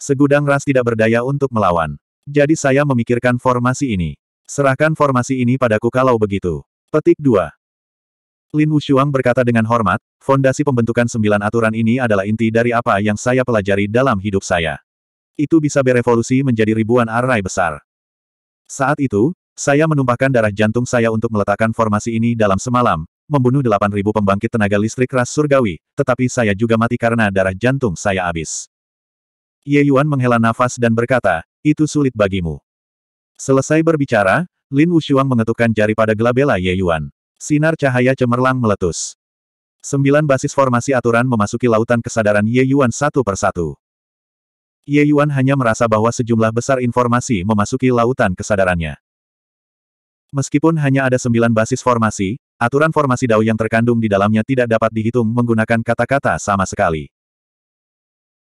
Segudang ras tidak berdaya untuk melawan. Jadi saya memikirkan formasi ini. Serahkan formasi ini padaku kalau begitu. Petik 2. Lin Wushuang berkata dengan hormat, fondasi pembentukan sembilan aturan ini adalah inti dari apa yang saya pelajari dalam hidup saya. Itu bisa berevolusi menjadi ribuan arai besar. Saat itu, saya menumpahkan darah jantung saya untuk meletakkan formasi ini dalam semalam, membunuh 8.000 pembangkit tenaga listrik ras surgawi, tetapi saya juga mati karena darah jantung saya habis. Ye Yuan menghela nafas dan berkata, itu sulit bagimu. Selesai berbicara, Lin Wushuang mengetukkan jari pada gelabela Ye Yuan. Sinar cahaya cemerlang meletus. Sembilan basis formasi aturan memasuki lautan kesadaran Ye Yuan satu persatu. Ye Yuan hanya merasa bahwa sejumlah besar informasi memasuki lautan kesadarannya. Meskipun hanya ada sembilan basis formasi, aturan formasi Dao yang terkandung di dalamnya tidak dapat dihitung menggunakan kata-kata sama sekali.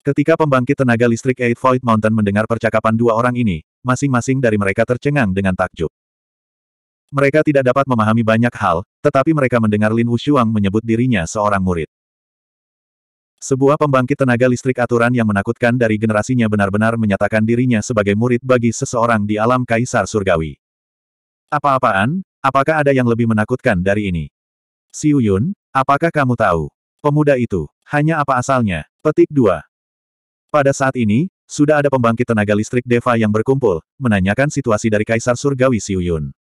Ketika pembangkit tenaga listrik Eight Void Mountain mendengar percakapan dua orang ini, masing-masing dari mereka tercengang dengan takjub. Mereka tidak dapat memahami banyak hal, tetapi mereka mendengar Lin Wushuang menyebut dirinya seorang murid. Sebuah pembangkit tenaga listrik aturan yang menakutkan dari generasinya benar-benar menyatakan dirinya sebagai murid bagi seseorang di alam kaisar surgawi. Apa-apaan? Apakah ada yang lebih menakutkan dari ini? Siu Yun, apakah kamu tahu? Pemuda itu, hanya apa asalnya? Petik 2. Pada saat ini, sudah ada pembangkit tenaga listrik Deva yang berkumpul, menanyakan situasi dari Kaisar Surgawi Siu Yun.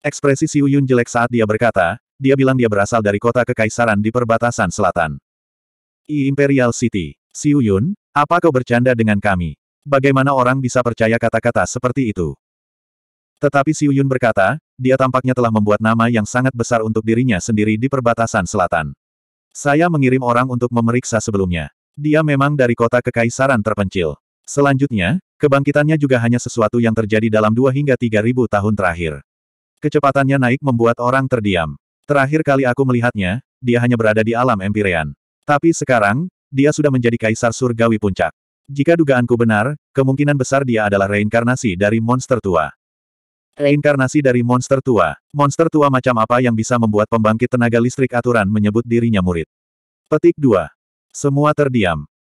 Ekspresi Xiu Yun jelek saat dia berkata, dia bilang dia berasal dari kota kekaisaran di perbatasan selatan. I Imperial City. Xiu Yun, apa kau bercanda dengan kami? Bagaimana orang bisa percaya kata-kata seperti itu? Tetapi Xiu Yun berkata, dia tampaknya telah membuat nama yang sangat besar untuk dirinya sendiri di perbatasan selatan. Saya mengirim orang untuk memeriksa sebelumnya. Dia memang dari kota kekaisaran terpencil. Selanjutnya, kebangkitannya juga hanya sesuatu yang terjadi dalam dua hingga tiga ribu tahun terakhir. Kecepatannya naik membuat orang terdiam. Terakhir kali aku melihatnya, dia hanya berada di alam Empirean. Tapi sekarang, dia sudah menjadi kaisar surgawi puncak. Jika dugaanku benar, kemungkinan besar dia adalah reinkarnasi dari monster tua. Reinkarnasi dari monster tua. Monster tua macam apa yang bisa membuat pembangkit tenaga listrik aturan menyebut dirinya murid? Petik 2. Semua terdiam.